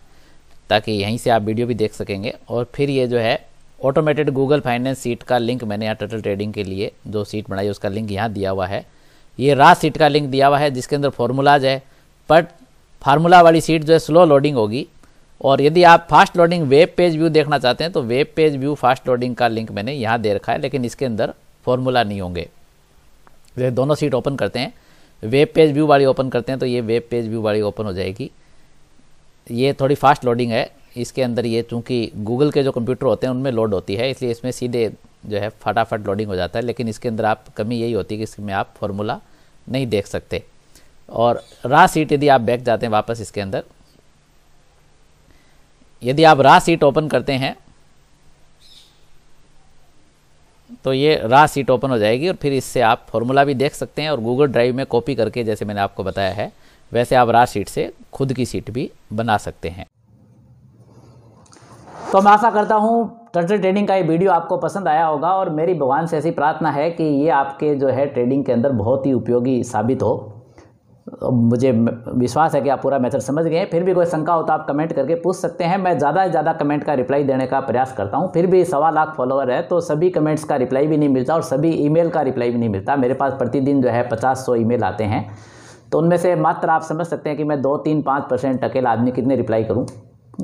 A: ताकि यहीं से आप वीडियो भी देख सकेंगे और फिर ये जो है ऑटोमेटेड गूगल फाइनेंस सीट का लिंक मैंने यहाँ टोटल ट्रेडिंग के लिए जो सीट बनाई उसका लिंक यहाँ दिया हुआ है ये रा सीट का लिंक दिया हुआ है जिसके अंदर फॉर्मूलाज है बट फार्मूला वाली सीट जो है स्लो लोडिंग होगी और यदि आप fast loading web page view देखना चाहते हैं तो web page view fast loading का लिंक मैंने यहाँ दे रखा है लेकिन इसके अंदर फॉर्मूला नहीं होंगे जैसे दोनों सीट ओपन करते हैं वेब पेज व्यू वाली ओपन करते हैं तो ये वेब पेज व्यू वाली ओपन हो जाएगी ये थोड़ी फास्ट लोडिंग है इसके अंदर ये चूँकि गूगल के जो कंप्यूटर होते हैं उनमें लोड होती है इसलिए इसमें सीधे जो है फटाफट लोडिंग हो जाता है लेकिन इसके अंदर आप कमी यही होती है कि इसमें आप फॉर्मूला नहीं देख सकते और रा सीट यदि आप बैक जाते हैं वापस इसके अंदर यदि आप रा सीट ओपन करते हैं तो ये रा सीट ओपन हो जाएगी और फिर इससे आप फॉर्मूला भी देख सकते हैं और गूगल ड्राइव में कॉपी करके जैसे मैंने आपको बताया है वैसे आप रा सीट से खुद की सीट भी बना सकते हैं तो मैं आशा करता हूँ टर्टल ट्रेडिंग का ये वीडियो आपको पसंद आया होगा और मेरी भगवान से ऐसी प्रार्थना है कि ये आपके जो है ट्रेडिंग के अंदर बहुत ही उपयोगी साबित हो मुझे विश्वास है कि आप पूरा मेथड समझ गए फिर भी कोई शंका हो तो आप कमेंट करके पूछ सकते हैं मैं ज़्यादा से ज़्यादा कमेंट का रिप्लाई देने का प्रयास करता हूँ फिर भी सवा लाख फॉलोअर है तो सभी कमेंट्स का रिप्लाई भी नहीं मिलता और सभी ईमेल का रिप्लाई भी नहीं मिलता मेरे पास प्रतिदिन जो है पचास सौ ई आते हैं तो उनमें से मात्र आप समझ सकते हैं कि मैं दो तीन पाँच परसेंट अकेला आदमी कितने रिप्लाई करूँ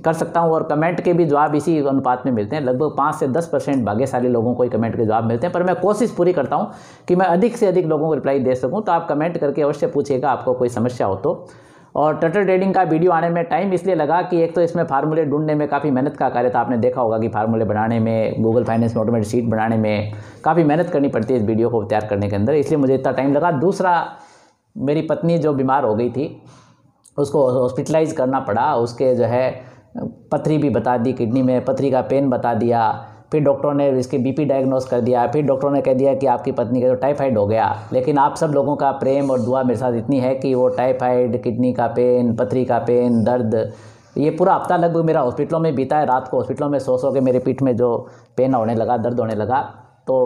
A: कर सकता हूँ और कमेंट के भी जवाब इसी अनुपात में मिलते हैं लगभग पाँच से दस परसेंट भाग्यशाली लोगों को ही कमेंट के जवाब मिलते हैं पर मैं कोशिश पूरी करता हूँ कि मैं अधिक से अधिक लोगों को रिप्लाई दे सकूँ तो आप कमेंट करके अवश्य पूछिएगा आपको कोई समस्या हो तो और टटर ट्रेडिंग का वीडियो आने में टाइम इसलिए लगा कि एक तो इसमें फार्मूले ढूंढने में काफ़ी मेहनत का कार्य था आपने देखा होगा कि फार्मूले बनाने में गूगल फाइनेंस में ऑटोमेटिक सीट बनाने में काफ़ी मेहनत करनी पड़ती है इस वीडियो को तैयार करने के अंदर इसलिए मुझे इतना टाइम लगा दूसरा मेरी पत्नी जो बीमार हो गई थी उसको हॉस्पिटलाइज करना पड़ा उसके जो है पथरी भी बता दी किडनी में पथरी का पेन बता दिया फिर डॉक्टरों ने इसके बीपी डायग्नोस कर दिया फिर डॉक्टरों ने कह दिया कि आपकी पत्नी का तो टाइफाइड हो गया लेकिन आप सब लोगों का प्रेम और दुआ मेरे साथ इतनी है कि वो टाइफाइड किडनी का पेन पथरी का पेन दर्द ये पूरा हफ्ता लगभग मेरा हॉस्पिटलों में बीता है रात को हॉस्पिटलों में सो सो के मेरे पीठ में जो पेन होने लगा दर्द होने लगा तो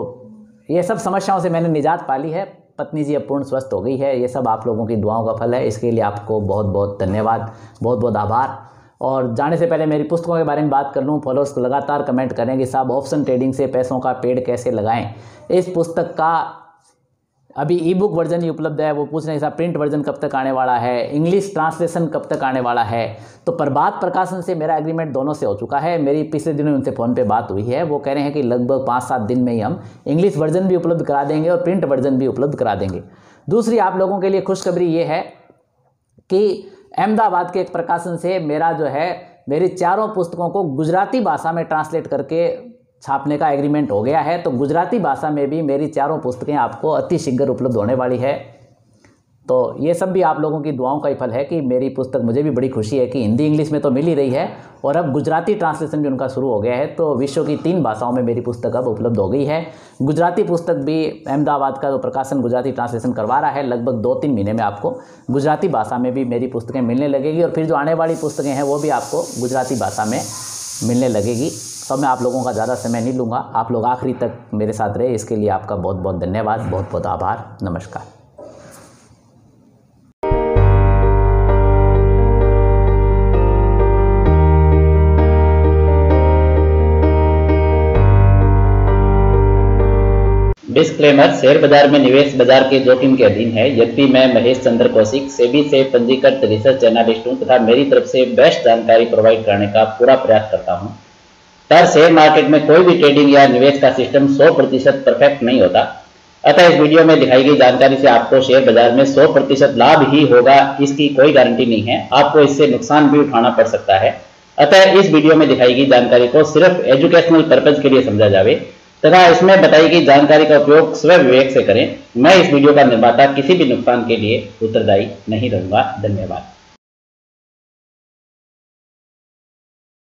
A: ये सब समस्याओं से मैंने निजात पाली है पत्नी जी अब पूर्ण स्वस्थ हो गई है ये सब आप लोगों की दुआओं का फल है इसके लिए आपको बहुत बहुत धन्यवाद बहुत बहुत आभार और जाने से पहले मेरी पुस्तकों के बारे में बात कर लूँ फॉलोअर्स लगातार कमेंट करें कि साहब ऑप्शन ट्रेडिंग से पैसों का पेड़ कैसे लगाएं इस पुस्तक का अभी ई बुक वर्जन ही उपलब्ध है वो पूछ रहे हैं साहब प्रिंट वर्जन कब तक आने वाला है इंग्लिश ट्रांसलेशन कब तक आने वाला है तो प्रभात प्रकाशन से मेरा एग्रीमेंट दोनों से हो चुका है मेरी पिछले दिनों उनसे फ़ोन पे बात हुई है वो कह रहे हैं कि लगभग पाँच सात दिन में ही हम इंग्लिश वर्जन भी उपलब्ध करा देंगे और प्रिंट वर्जन भी उपलब्ध करा देंगे दूसरी आप लोगों के लिए खुशखबरी ये है कि अहमदाबाद के एक प्रकाशन से मेरा जो है मेरी चारों पुस्तकों को गुजराती भाषा में ट्रांसलेट करके छापने का एग्रीमेंट हो गया है तो गुजराती भाषा में भी मेरी चारों पुस्तकें आपको अति शीघ्र उपलब्ध होने वाली है तो ये सब भी आप लोगों की दुआओं का ही फल है कि मेरी पुस्तक मुझे भी बड़ी खुशी है कि हिंदी इंग्लिश में तो मिल ही रही है और अब गुजराती ट्रांसलेशन भी उनका शुरू हो गया है तो विश्व की तीन भाषाओं में मेरी पुस्तक अब उपलब्ध हो गई है गुजराती पुस्तक भी अहमदाबाद का जो तो प्रकाशन गुजराती ट्रांसलेशन करवा रहा है लगभग दो तीन महीने में आपको गुजराती भाषा में भी मेरी पुस्तकें मिलने लगेगी और फिर जो आने वाली पुस्तकें हैं वो भी आपको गुजराती भाषा में मिलने लगेगी तो मैं आप लोगों का ज़्यादा समय नहीं लूँगा आप लोग आखिरी तक मेरे साथ रहे इसके लिए आपका बहुत बहुत धन्यवाद बहुत बहुत आभार नमस्कार डिस्क्लेमर शेयर बाजार में निवेश बाजार के जोखिम के अधीन है यद्यपि मैं महेश चंद्र कौशिक सेबी से पंजीकृत रिसर्च एनालिस्ट हूं तथा मेरी तरफ से बेस्ट जानकारी प्रोवाइड करने का पूरा प्रयास करता हूं पर शेयर मार्केट में कोई भी ट्रेडिंग या निवेश का सिस्टम 100 प्रतिशत परफेक्ट नहीं होता अतः इस वीडियो में दिखाई गई जानकारी से आपको शेयर बाजार में सौ लाभ ही होगा इसकी कोई गारंटी नहीं है आपको इससे नुकसान भी उठाना पड़ सकता है अतः इस वीडियो में दिखाई गई जानकारी को सिर्फ एजुकेशनल पर्पज के लिए समझा जाए तथा इसमें बताई गई जानकारी का उपयोग स्वयं विवेक से करें मैं इस वीडियो का निर्माता किसी भी नुकसान के लिए उत्तरदायी नहीं रहूंगा धन्यवाद